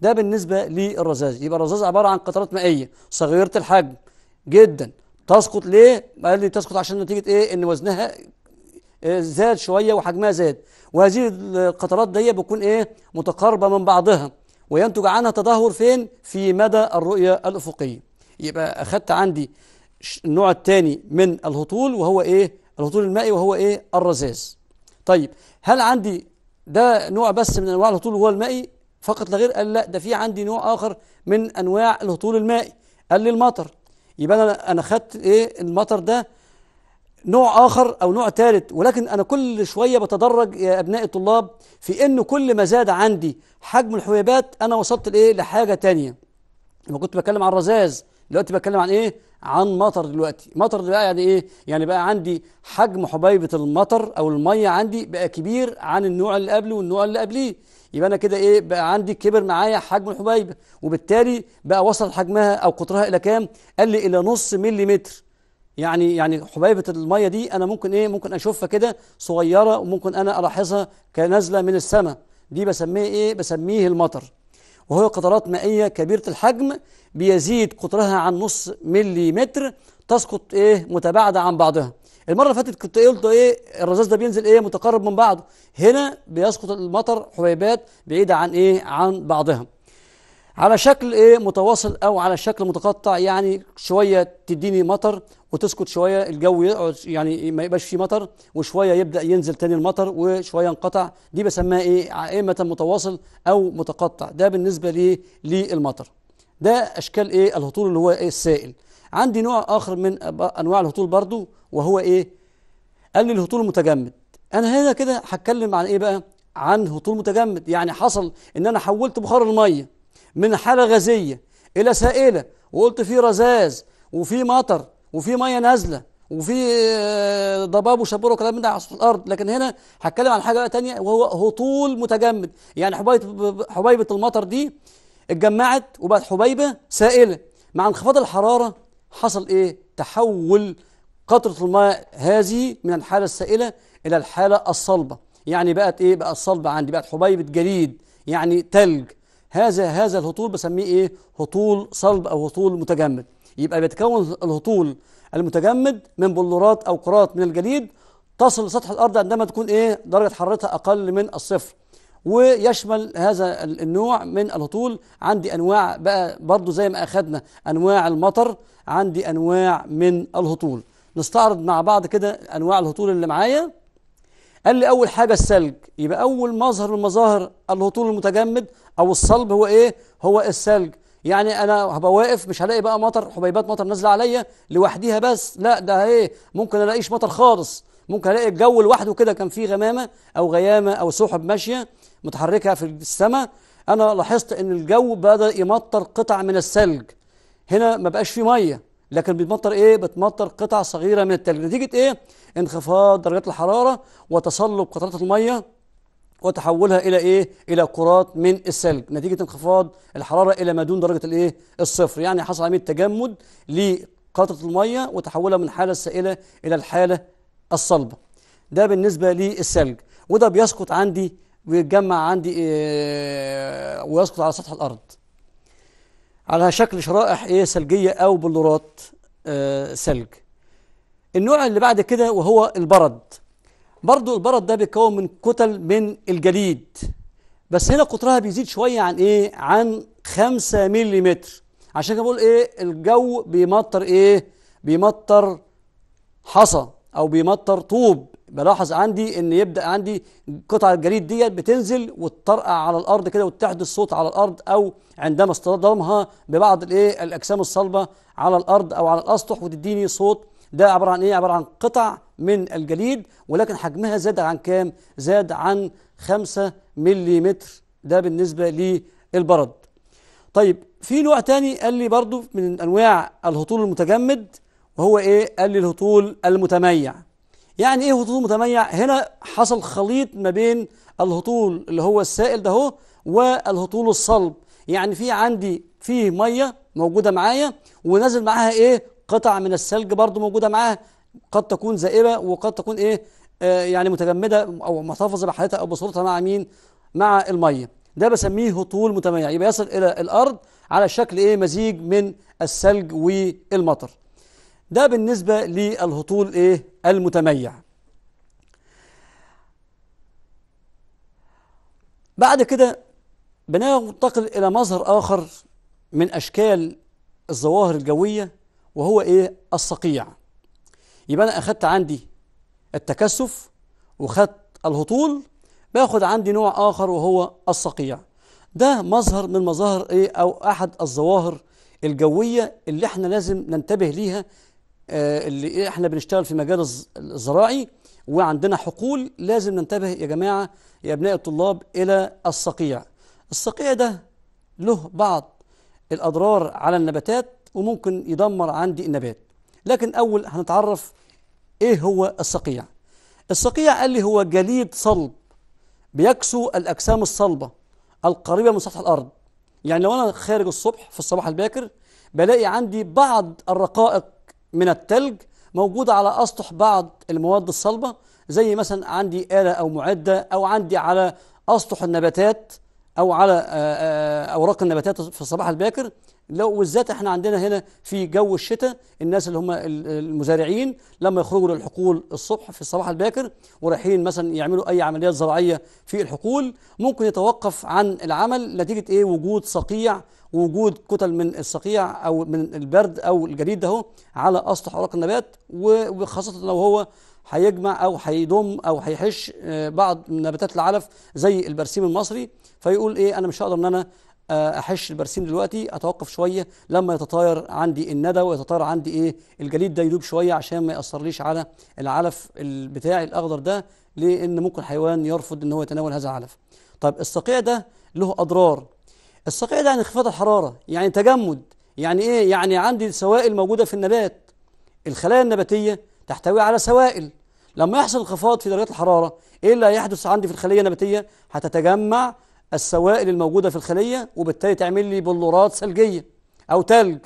ده بالنسبة للرذاذ يبقى الرذاذ عبارة عن قطرات مائية صغيرة الحجم جدا تسقط ليه؟ قال لي تسقط عشان نتيجة إيه؟ إن وزنها آه، زاد شوية وحجمها زاد وهذه القطرات دي بتكون إيه؟ متقاربة من بعضها وينتج عنها تدهور فين؟ في مدى الرؤية الأفقية يبقى أخدت عندي النوع الثاني من الهطول وهو إيه؟ الهطول المائي وهو إيه؟ الرذاذ طيب هل عندي ده نوع بس من انواع الهطول هو المائي فقط لا غير قال لا ده في عندي نوع اخر من انواع الهطول المائي قال لي المطر يبقى انا انا خدت ايه المطر ده نوع اخر او نوع ثالث ولكن انا كل شويه بتدرج يا ابنائي الطلاب في ان كل ما زاد عندي حجم الحبيبات انا وصلت لايه لحاجه ثانيه لما كنت بتكلم عن الرذاذ دلوقتي بتكلم عن ايه عن مطر دلوقتي مطر بقى يعني ايه يعني بقى عندي حجم حبيبه المطر او الميه عندي بقى كبير عن النوع اللي قبله والنوع اللي قبليه يبقى انا كده ايه بقى عندي كبر معايا حجم الحبيبه وبالتالي بقى وصل حجمها او قطرها الى كام قال لي الى نص ملي متر يعني يعني حبيبه الميه دي انا ممكن ايه ممكن اشوفها كده صغيره وممكن انا الاحظها كنازله من السماء دي بسميه ايه بسميه المطر وهو قطرات مائية كبيرة الحجم بيزيد قطرها عن نص متر تسقط ايه متباعدة عن بعضها المرة اللي فاتت كنت قلت ايه الرذاذ ده بينزل ايه متقرب من بعضه هنا بيسقط المطر حبيبات بعيدة عن ايه عن بعضها على شكل ايه متواصل او على شكل متقطع يعني شويه تديني مطر وتسكت شويه الجو يعني ما يبقاش فيه مطر وشويه يبدا ينزل تاني المطر وشويه انقطع دي بسماها ايه عائمه متواصل او متقطع ده بالنسبه ليه للمطر ده اشكال ايه الهطول اللي هو إيه السائل عندي نوع اخر من انواع الهطول برضو وهو ايه قال لي الهطول المتجمد انا هنا كده هتكلم عن ايه بقى عن هطول متجمد يعني حصل ان انا حولت بخار الميه من حاله غازيه الى سائله وقلت في رذاذ وفي مطر وفي ميه نازله وفي آه، ضباب وشبور وكلام من ده على الارض لكن هنا هتكلم عن حاجه بقى تانية وهو هطول متجمد يعني حبيبه حبيبه المطر دي اتجمعت وبقت حبيبه سائله مع انخفاض الحراره حصل ايه تحول قطره الماء هذه من الحاله السائله الى الحاله الصلبه يعني بقت ايه بقت صلبه عندي بقت حبيبه جليد يعني تلج هذا هذا الهطول بسميه ايه هطول صلب او هطول متجمد يبقى بيتكون الهطول المتجمد من بلورات او قرات من الجليد تصل لسطح الارض عندما تكون ايه درجه حرارتها اقل من الصفر ويشمل هذا النوع من الهطول عندي انواع بقى برضو زي ما اخذنا انواع المطر عندي انواع من الهطول نستعرض مع بعض كده انواع الهطول اللي معايا قال لي أول حاجة الثلج يبقى أول مظهر من مظاهر الهطول المتجمد أو الصلب هو إيه؟ هو الثلج يعني أنا هبقى واقف مش هلاقي بقى مطر حبيبات مطر نازلة عليا لوحديها بس لا ده إيه ممكن ألاقيش مطر خالص ممكن ألاقي الجو لوحده كده كان فيه غمامة أو غيامة أو سحب ماشية متحركة في السماء أنا لاحظت إن الجو بدأ يمطر قطع من الثلج هنا ما بقاش فيه ميه لكن بتمطر ايه بتمطر قطع صغيره من التلج نتيجه ايه انخفاض درجات الحراره وتصلب قطرات الميه وتحولها الى ايه الى كرات من الثلج نتيجه انخفاض الحراره الى ما دون درجه الايه الصفر يعني حصل عمليه تجمد لقطره الميه وتحولها من حاله السائله الى الحاله الصلبه ده بالنسبه للثلج وده بيسقط عندي ويتجمع عندي إيه ويسقط على سطح الارض على شكل شرائح ايه ثلجيه او بلورات آه ثلج النوع اللي بعد كده وهو البرد برضو البرد ده بيتكون من كتل من الجليد بس هنا قطرها بيزيد شويه عن ايه عن 5 ملم عشان كده بقول ايه الجو بيمطر ايه بيمطر حصى او بيمطر طوب بلاحظ عندي ان يبدا عندي قطع الجليد ديت بتنزل وتطرقع على الارض كده وتحدث صوت على الارض او عندما اصطدامها ببعض الايه الاجسام الصلبه على الارض او على الاسطح وتديني صوت ده عباره عن ايه عباره عن قطع من الجليد ولكن حجمها زاد عن كام زاد عن 5 ملم ده بالنسبه للبرد طيب في نوع تاني قال لي برضو من انواع الهطول المتجمد وهو ايه قال لي الهطول المتميع يعني ايه هطول متميع هنا حصل خليط ما بين الهطول اللي هو السائل ده والهطول الصلب يعني في عندي في ميه موجوده معايا ونازل معاها ايه قطع من الثلج برضو موجوده معاها قد تكون زائبه وقد تكون ايه آه يعني متجمده او محتفظه بحالتها او بصورتها مع مين مع الميه ده بسميه هطول متميع يبقى يصل الى الارض على شكل ايه مزيج من الثلج والمطر ده بالنسبة للهطول إيه المتميع بعد كده بننتقل إلى مظهر آخر من أشكال الظواهر الجوية وهو إيه الصقيع يبقى أنا أخدت عندي التكثف وخدت الهطول باخد عندي نوع آخر وهو الصقيع ده مظهر من مظاهر إيه أو أحد الظواهر الجوية اللي احنا لازم ننتبه ليها آه، اللي إيه، احنا بنشتغل في مجال الزراعي وعندنا حقول لازم ننتبه يا جماعه يا ابناء الطلاب الى الصقيع. الصقيع ده له بعض الاضرار على النباتات وممكن يدمر عندي النبات. لكن اول هنتعرف ايه هو الصقيع. الصقيع قال لي هو جليد صلب بيكسو الاجسام الصلبه القريبه من سطح الارض. يعني لو انا خارج الصبح في الصباح الباكر بلاقي عندي بعض الرقائق من التلج موجودة على أسطح بعض المواد الصلبة زي مثلا عندي آلة أو معدة أو عندي على أسطح النباتات او على آه، آه، اوراق النباتات في الصباح الباكر لو بالذات احنا عندنا هنا في جو الشتاء الناس اللي هم المزارعين لما يخرجوا للحقول الصبح في الصباح الباكر ورايحين مثلا يعملوا اي عمليات زراعيه في الحقول ممكن يتوقف عن العمل نتيجه ايه وجود صقيع وجود كتل من الصقيع او من البرد او الجليد ده على اسطح اوراق النبات وخاصه لو هو هيجمع او هيضم او هيحش آه، بعض نباتات العلف زي البرسيم المصري فيقول ايه انا مش هقدر ان انا آه، احش البرسيم دلوقتي اتوقف شويه لما يتطاير عندي الندى ويتطاير عندي ايه الجليد ده يدوب شويه عشان ما ياثرليش على العلف بتاعي الاخضر ده لان ممكن حيوان يرفض ان هو يتناول هذا العلف طيب الصقيع ده له اضرار الصقيع ده يعني انخفاض الحراره يعني تجمد يعني ايه يعني عندي سوائل موجوده في النبات الخلايا النباتيه تحتوي على سوائل لما يحصل انخفاض في درجات الحراره ايه اللي هيحدث عندي في الخليه النباتيه هتتجمع السوائل الموجودة في الخلية وبالتالي تعمل لي بلورات ثلجية أو تلج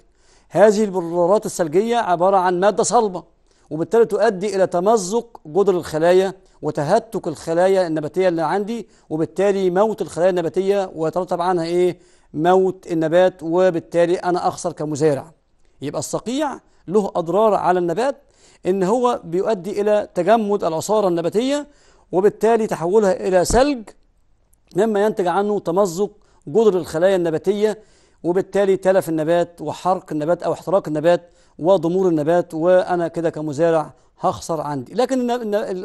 هذه البلورات الثلجية عبارة عن مادة صلبة وبالتالي تؤدي إلى تمزق جدر الخلايا وتهتك الخلايا النباتية اللي عندي وبالتالي موت الخلايا النباتية ويترتب عنها إيه موت النبات وبالتالي أنا أخسر كمزارع يبقى الصقيع له أضرار على النبات إن هو بيؤدي إلى تجمد العصارة النباتية وبالتالي تحولها إلى ثلج مما ينتج عنه تمزق جذر الخلايا النباتية وبالتالي تلف النبات وحرق النبات أو احتراق النبات وضمور النبات وأنا كده كمزارع هخسر عندي لكن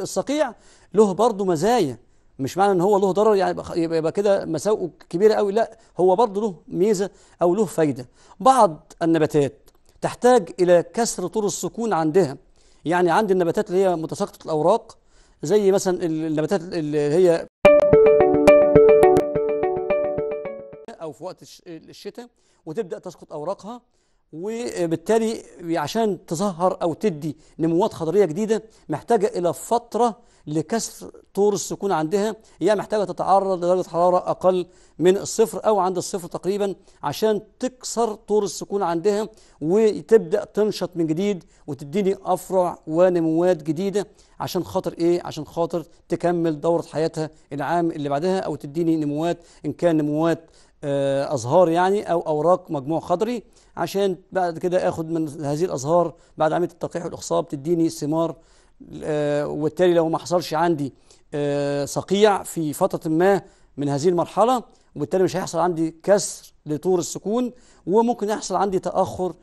الصقيع له برضه مزايا مش معنى ان هو له ضرر يعني يبقى كده مساوئه كبيره قوي لا هو برضه له ميزه او له فايده بعض النباتات تحتاج الى كسر طول السكون عندها يعني عند النباتات اللي هي متساقطه الاوراق زي مثلا النباتات اللي هي او في وقت الشتاء وتبدا تسقط اوراقها وبالتالي عشان تظهر او تدي نموات خضريه جديده محتاجه الى فتره لكسر طور السكون عندها هي محتاجه تتعرض لدرجه حراره اقل من الصفر او عند الصفر تقريبا عشان تكسر طور السكون عندها وتبدا تنشط من جديد وتديني افرع ونموات جديده عشان خاطر ايه عشان خاطر تكمل دوره حياتها العام اللي بعدها او تديني نموات ان كان نموات آه، ازهار يعني او اوراق مجموع خضري عشان بعد كده اخد من هذه الازهار بعد عمليه التلقيح والاخصاب تديني الثمار آه، وبالتالي لو ما حصلش عندي آه، صقيع في فتره ما من هذه المرحله وبالتالي مش هيحصل عندي كسر لطور السكون وممكن يحصل عندي تاخر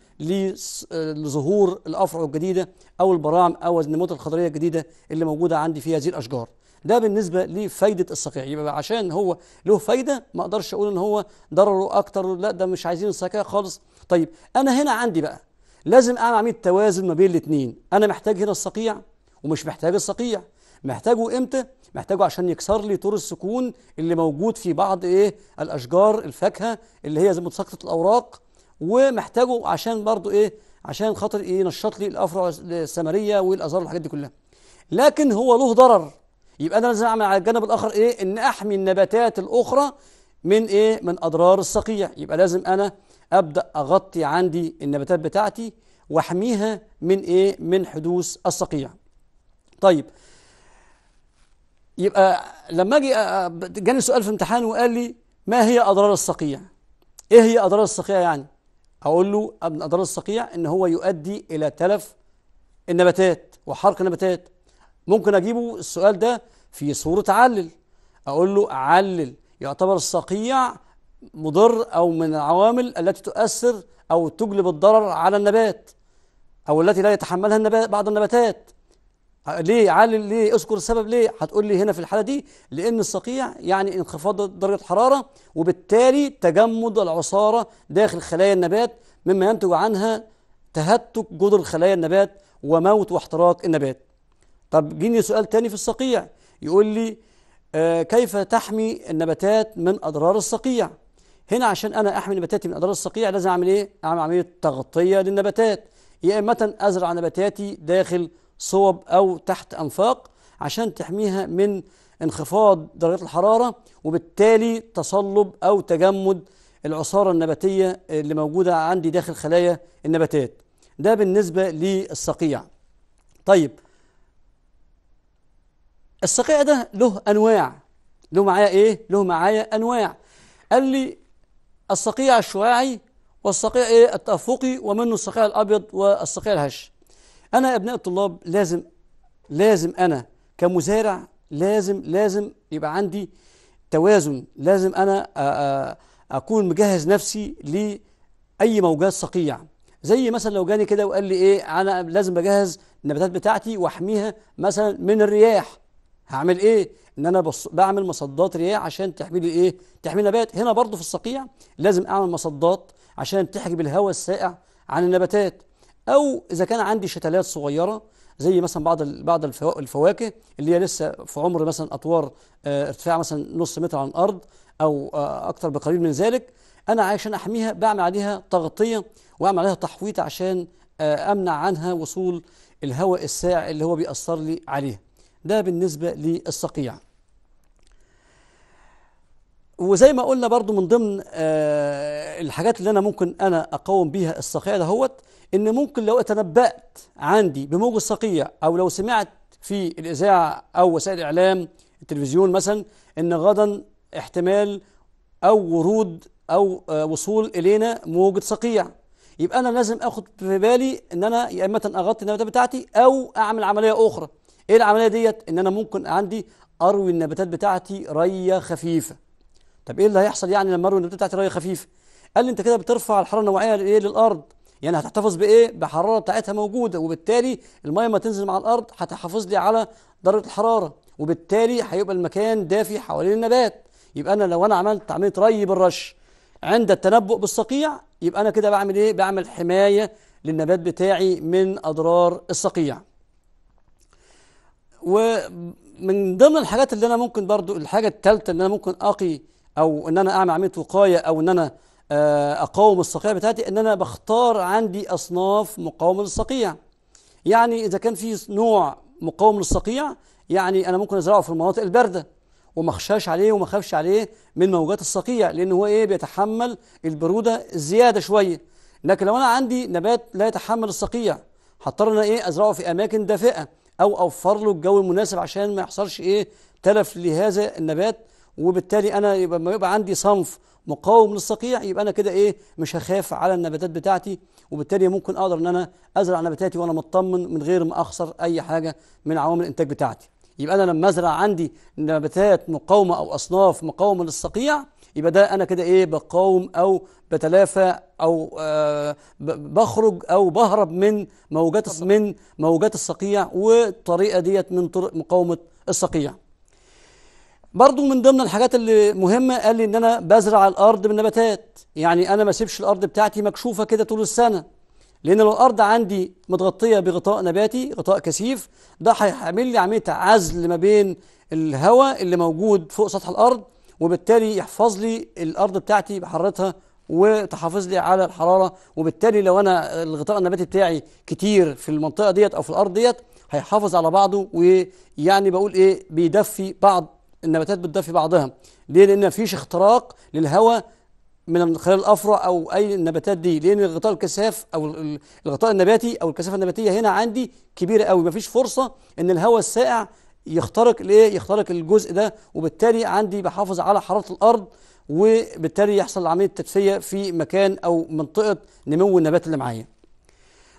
لظهور الافرع الجديده او البراعم او النموذج الخضريه الجديده اللي موجوده عندي في هذه الاشجار ده بالنسبه لفايده الصقيع يبقى عشان هو له فايده ما اقدرش اقول ان هو ضرره اكتر لا ده مش عايزين الصقيع خالص طيب انا هنا عندي بقى لازم اعمل عمليه توازن ما بين الاثنين انا محتاج هنا الصقيع ومش محتاج الصقيع محتاجه امتى محتاجه عشان يكسر لي طور السكون اللي موجود في بعض ايه الاشجار الفاكهه اللي هي متساقطه الاوراق ومحتاجه عشان برضو ايه عشان خاطر إيه؟ ينشط إيه لي الافرع الثمريه والازهار والحاجات دي كلها لكن هو له ضرر يبقى انا لازم اعمل على الجانب الاخر ايه ان احمي النباتات الاخرى من ايه من اضرار الصقيع يبقى لازم انا ابدا اغطي عندي النباتات بتاعتي واحميها من ايه من حدوث الصقيع طيب يبقى لما اجي جاني سؤال في امتحان وقال لي ما هي اضرار الصقيع ايه هي اضرار الصقيع يعني اقول له من اضرار الصقيع ان هو يؤدي الى تلف النباتات وحرق النباتات ممكن اجيبه السؤال ده في صوره علل اقول له علل يعتبر الصقيع مضر او من العوامل التي تؤثر او تجلب الضرر على النبات او التي لا يتحملها النبات بعض النباتات ليه علل ليه اذكر السبب ليه هتقول لي هنا في الحاله دي لان الصقيع يعني انخفاض درجه حراره وبالتالي تجمد العصاره داخل خلايا النبات مما ينتج عنها تهتك جذر خلايا النبات وموت واحتراق النبات طب جيني سؤال تاني في الصقيع يقول لي آه كيف تحمي النباتات من أضرار الصقيع هنا عشان أنا أحمي نباتاتي من أضرار الصقيع لازم أعمل إيه؟ أعمل عملية تغطية للنباتات يا إما أزرع نباتاتي داخل صوب أو تحت أنفاق عشان تحميها من انخفاض درجات الحرارة وبالتالي تصلب أو تجمد العصارة النباتية اللي موجودة عندي داخل خلايا النباتات ده بالنسبة للصقيع طيب الصقيع ده له أنواع له معايا إيه؟ له معايا أنواع قال لي الصقيع الشعاعي والصقيع إيه؟ التأفقي ومنه الصقيع الأبيض والصقيع الهش أنا يا أبناء الطلاب لازم لازم أنا كمزارع لازم لازم يبقى عندي توازن لازم أنا أكون مجهز نفسي لأي موجات صقيع زي مثلا لو جاني كده وقال لي إيه أنا لازم أجهز النباتات بتاعتي وأحميها مثلا من الرياح هعمل ايه ان انا بص بعمل مصدات رياح عشان تحمي لي ايه تحمي النبات هنا برضو في الصقيع لازم اعمل مصدات عشان تحجب الهواء السائع عن النباتات او اذا كان عندي شتلات صغيره زي مثلا بعض بعض الفواكه اللي هي لسه في عمر مثلا اطوار اه ارتفاع مثلا نص متر عن الارض او اه اكثر بقليل من ذلك انا عشان احميها بعمل عليها تغطيه واعمل عليها تحويط عشان اه امنع عنها وصول الهواء الساعي اللي هو بيأثر لي عليها ده بالنسبة للصقيع وزي ما قلنا برضو من ضمن آه الحاجات اللي أنا ممكن أنا أقوم بيها الصقيع دهوت إن ممكن لو اتنبأت عندي بموج الصقيع أو لو سمعت في الإذاعة أو وسائل الإعلام التلفزيون مثلا إن غدا احتمال أو ورود أو آه وصول إلينا موجة صقيع يبقى أنا لازم آخد في بالي إن أنا يا إما أغطي النباتات بتاعتي أو أعمل عملية أخرى ايه العمليه ديت ان انا ممكن عندي اروي النباتات بتاعتي ريه خفيفه طب ايه اللي هيحصل يعني لما اروي النباتات بتاعتي ريه خفيفه قال لي انت كده بترفع الحراره النوعيه لايه للارض يعني هتحتفظ بايه بحراره بتاعتها موجوده وبالتالي الميه ما تنزل مع الارض هتحافظ لي على درجه الحراره وبالتالي هيبقى المكان دافي حوالين النبات يبقى انا لو انا عملت عمليه ري بالرش عند التنبؤ بالصقيع يبقى انا كده بعمل ايه بعمل حمايه للنبات بتاعي من اضرار الصقيع ومن ضمن الحاجات اللي انا ممكن برضو الحاجه الثالثه اللي انا ممكن اقي او ان انا اعمل عمليه وقايه او ان انا آه، اقاوم الصقيع بتاعتي ان انا بختار عندي اصناف مقاومه للصقيع يعني اذا كان في نوع مقاوم للصقيع يعني انا ممكن ازرعه في المناطق البارده وما اخشاش عليه وما اخافش عليه من موجات الصقيع لان هو ايه بيتحمل البروده زياده شويه لكن لو انا عندي نبات لا يتحمل الصقيع هضطر انا ايه ازرعه في اماكن دافئه او اوفر له الجو المناسب عشان ما يحصلش ايه تلف لهذا النبات وبالتالي انا يبقى ما يبقى عندي صنف مقاوم للصقيع يبقى انا كده ايه مش هخاف على النباتات بتاعتي وبالتالي ممكن اقدر ان انا ازرع نباتاتي وانا مطمن من غير ما اخسر اي حاجه من عوامل الانتاج بتاعتي يبقى انا لما ازرع عندي نباتات مقاومه او اصناف مقاومه للصقيع يبقى ده انا كده ايه بقاوم او بتلافى او آه، بخرج او بهرب من موجات الصقيع. من موجات الصقيع والطريقه ديت من طرق مقاومه الصقيع برضو من ضمن الحاجات اللي مهمه قال لي ان انا بزرع الارض بالنباتات يعني انا ما اسيبش الارض بتاعتي مكشوفه كده طول السنه لان لو الارض عندي متغطيه بغطاء نباتي غطاء كثيف ده هيعمل لي عمليه عزل ما بين الهواء اللي موجود فوق سطح الارض وبالتالي يحفظ لي الارض بتاعتي بحرارتها وتحافظ لي على الحراره وبالتالي لو انا الغطاء النباتي بتاعي كتير في المنطقه ديت او في الارض ديت هيحافظ على بعضه ويعني بقول ايه بيدفي بعض النباتات بتدفي بعضها ليه لان مفيش اختراق للهواء من خلال الافرع او اي النباتات دي لان الغطاء الكثاف او الغطاء النباتي او الكثافه النباتيه هنا عندي كبيره قوي مفيش فرصه ان الهواء السائع يخترق الايه يخترق الجزء ده وبالتالي عندي بحافظ على حراره الارض وبالتالي يحصل عمليه تدفئه في مكان او منطقه نمو النبات اللي معايا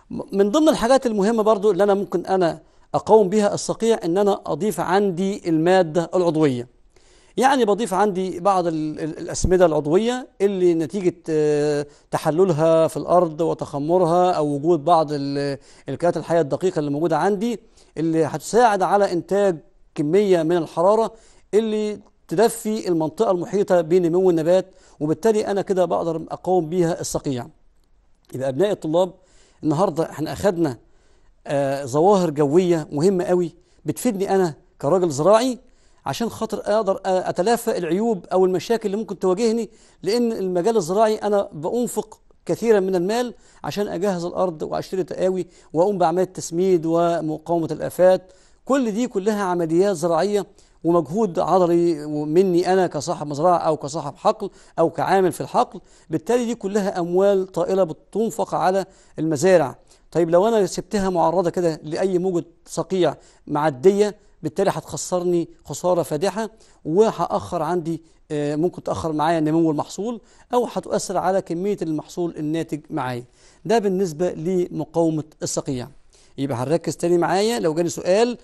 من ضمن الحاجات المهمه برضو اللي انا ممكن انا اقاوم بها الصقيع ان انا اضيف عندي الماده العضويه يعني بضيف عندي بعض الأسمدة العضوية اللي نتيجة آه، تحللها في الأرض وتخمرها أو وجود بعض الكائنات الحية الدقيقة اللي موجودة عندي اللي هتساعد على إنتاج كمية من الحرارة اللي تدفي المنطقة المحيطة بنمو النبات وبالتالي أنا كده بقدر أقاوم بيها الصقيع يبقى أبنائي الطلاب النهاردة احنا أخدنا آه، ظواهر جوية مهمة قوي بتفيدني أنا كراجل زراعي عشان خاطر اقدر اتلافى العيوب او المشاكل اللي ممكن تواجهني لان المجال الزراعي انا بانفق كثيرا من المال عشان اجهز الارض واشتري تقاوي واقوم بعمليه التسميد ومقاومه الافات كل دي كلها عمليات زراعيه ومجهود عضلي مني انا كصاحب مزرعه او كصاحب حقل او كعامل في الحقل بالتالي دي كلها اموال طائله بتنفق على المزارع طيب لو انا سبتها معرضه كده لاي موجه صقيع معديه بالتالي هتخسرني خساره فادحه وهاخر عندي آه، ممكن تاخر معايا نمو المحصول او هتؤثر على كميه المحصول الناتج معايا ده بالنسبه لمقاومه الصقيع يبقى هنركز تاني معايا لو جاني سؤال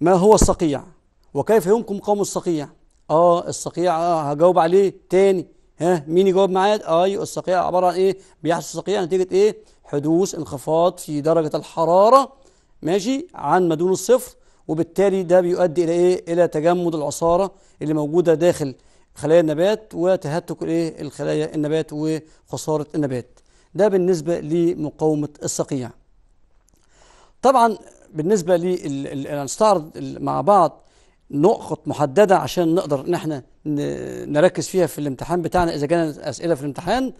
ما هو الصقيع وكيف يمكن مقاومه الصقيع اه الصقيع اه هجاوب عليه تاني ها مين يجاوب معايا اه الصقيع عباره عن ايه بيحصل صقيع نتيجه ايه حدوث انخفاض في درجه الحراره ماشي عن ما دون الصفر وبالتالي ده بيؤدي الى ايه الى تجمد العصاره اللي موجوده داخل خلايا النبات وتهتك الايه الخلايا النبات وخساره النبات ده بالنسبه لمقاومه الصقيع طبعا بالنسبه لي هنستعرض مع بعض نقط محدده عشان نقدر ان احنا نركز فيها في الامتحان بتاعنا اذا جانا اسئله في الامتحان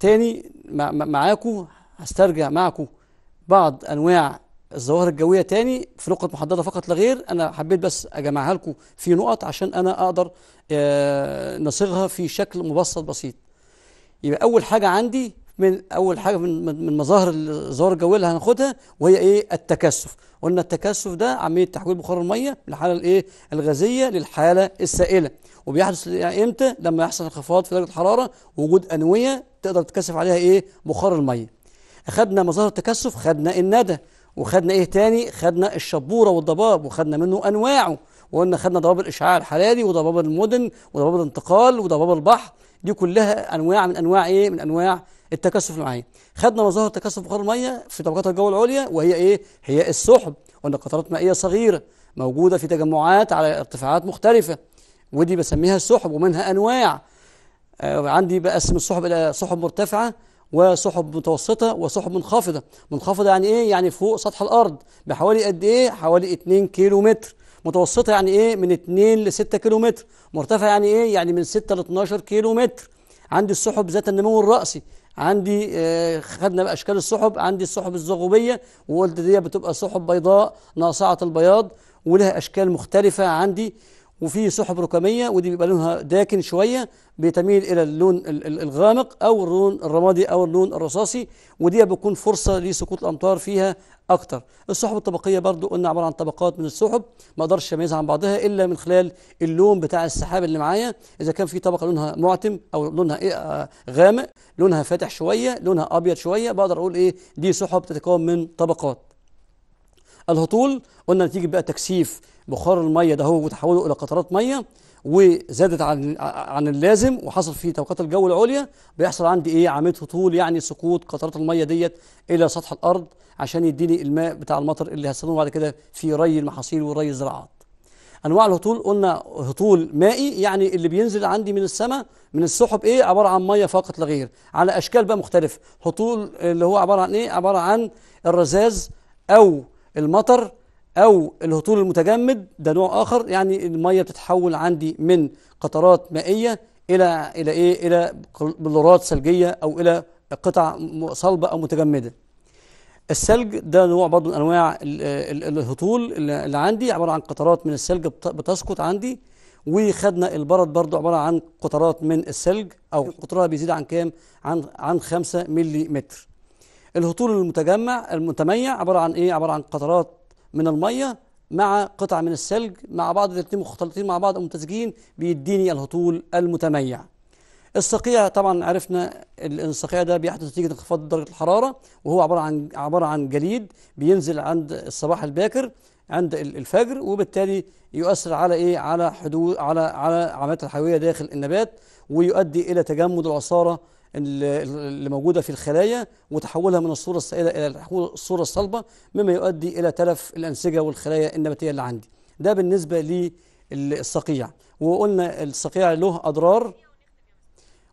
تاني معاكم هسترجع معاكم بعض انواع الظواهر الجويه تاني في نقط محدده فقط لا غير انا حبيت بس اجمعها لكم في نقط عشان انا اقدر آه، نصيغها في شكل مبسط بسيط يبقى اول حاجه عندي من اول حاجه من من مظاهر الظواهر الجويه اللي هناخدها وهي ايه التكثف قلنا التكثف ده عمليه تحويل بخار الميه من الحاله الايه الغازيه للحاله السائله وبيحدث يعني امتى لما يحصل انخفاض في درجه الحراره ووجود انويه تقدر تكثف عليها ايه بخار الميه اخدنا مظاهر التكثف خدنا الندى وخدنا ايه تاني خدنا الشبوره والضباب وخدنا منه انواعه وقلنا خدنا ضباب الاشعاع الحراري وضباب المدن وضباب الانتقال وضباب البحر دي كلها انواع من انواع ايه من انواع التكثف المعين خدنا مظاهر تكثف بخار الميه في طبقات الجو العليا وهي ايه هي السحب وان قطرات مائيه صغيره موجوده في تجمعات على ارتفاعات مختلفه ودي بسميها السحب ومنها انواع آه، عندي بقسم السحب الى سحب مرتفعه وسحب متوسطه وسحب منخفضه منخفضه يعني ايه يعني فوق سطح الارض بحوالي قد ايه حوالي 2 كيلو متر متوسطه يعني ايه من 2 ل 6 كيلو متر مرتفع يعني ايه يعني من 6 ل 12 كيلو متر عندي السحب ذات النمو الرأسي عندي آه خدنا باشكال السحب عندي السحب الزغوبية وقلت دي بتبقى سحب بيضاء ناصعه البياض ولها اشكال مختلفه عندي وفي سحب ركاميه ودي بيبقى لونها داكن شويه بتميل الى اللون الغامق او اللون الرمادي او اللون الرصاصي ودي بتكون فرصه لسقوط الامطار فيها اكتر السحب الطبقيه برضو قلنا عباره عن طبقات من السحب ما اقدرش اميزها عن بعضها الا من خلال اللون بتاع السحاب اللي معايا اذا كان في طبقه لونها معتم او لونها إيه آه، غامق لونها فاتح شويه لونها ابيض شويه بقدر اقول ايه دي سحب تتكون من طبقات الهطول قلنا نتيجه بقى تكثيف بخار الميه ده هو وتحوله الى قطرات ميه وزادت عن عن اللازم وحصل في توقيت الجو العليا بيحصل عندي ايه عمليه هطول يعني سقوط قطرات الميه ديت الى سطح الارض عشان يديني الماء بتاع المطر اللي هستخدمه بعد كده في ري المحاصيل وري الزراعات انواع الهطول قلنا هطول مائي يعني اللي بينزل عندي من السماء من السحب ايه عباره عن ميه فقط لا غير على اشكال بقى مختلفه هطول اللي هو عباره عن ايه عباره عن الرذاذ او المطر او الهطول المتجمد ده نوع اخر يعني الميه بتتحول عندي من قطرات مائيه الى الى ايه الى بلورات ثلجيه او الى قطع صلبه او متجمده الثلج ده نوع برضه من انواع الهطول اللي عندي عباره عن قطرات من الثلج بتسقط عندي وخدنا البرد برضه عباره عن قطرات من الثلج او قطرها بيزيد عن كام عن عن 5 ملم الهطول المتجمع المتميع عبارة عن إيه؟ عبارة عن قطرات من المية مع قطع من الثلج مع بعض الاثنين مختلطين مع بعض ممتزجين بيديني الهطول المتميع. الصقيع طبعا عرفنا الصقيع ده بيحدث نتيجه انخفاض درجه الحراره وهو عباره عن عباره عن جليد بينزل عند الصباح الباكر عند الفجر وبالتالي يؤثر على ايه على حدود على على عمليات الحيويه داخل النبات ويؤدي الى تجمد العصاره اللي موجودة في الخلايا وتحولها من الصورة السائلة إلى الصورة الصلبة مما يؤدي إلى تلف الأنسجة والخلايا النباتية اللي عندي ده بالنسبة للصقيع وقلنا الصقيع له أضرار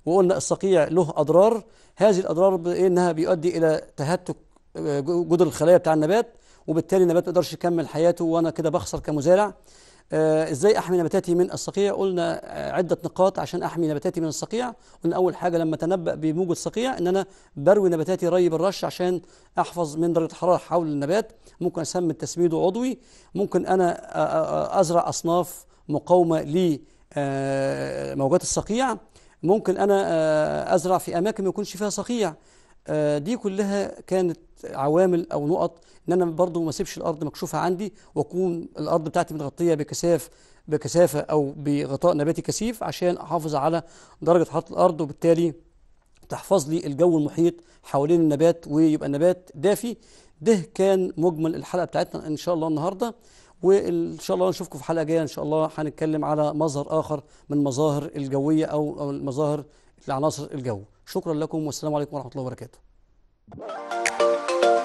وقلنا الصقيع له أضرار هذه الأضرار إنها بيؤدي إلى تهتك آه، جدر الخلايا بتاع النبات وبالتالي النبات ما يقدرش يكمل حياته وأنا كده بخسر كمزارع آه، ازاي احمي نباتاتي من الصقيع قلنا آه، عده نقاط عشان احمي نباتاتي من الصقيع قلنا اول حاجه لما تنبأ بموجة صقيع ان انا بروي نباتاتي ري بالرش عشان احفظ من درجه الحراره حول النبات ممكن اسمي التسميد عضوي ممكن انا آه، ازرع اصناف مقاومه لموجات الصقيع ممكن انا ازرع في اماكن ما يكونش فيها صقيع دي كلها كانت عوامل او نقط ان انا برضو ما اسيبش الارض مكشوفه عندي واكون الارض بتاعتي متغطيه بكثاف بكثافه او بغطاء نباتي كثيف عشان احافظ على درجه حراره الارض وبالتالي تحفظ لي الجو المحيط حوالين النبات ويبقى النبات دافي ده كان مجمل الحلقه بتاعتنا ان شاء الله النهارده وان شاء الله نشوفكم في حلقه جايه ان شاء الله هنتكلم على مظهر اخر من مظاهر الجويه او المظاهر لعناصر الجو شكرا لكم والسلام عليكم ورحمه الله وبركاته Thank you.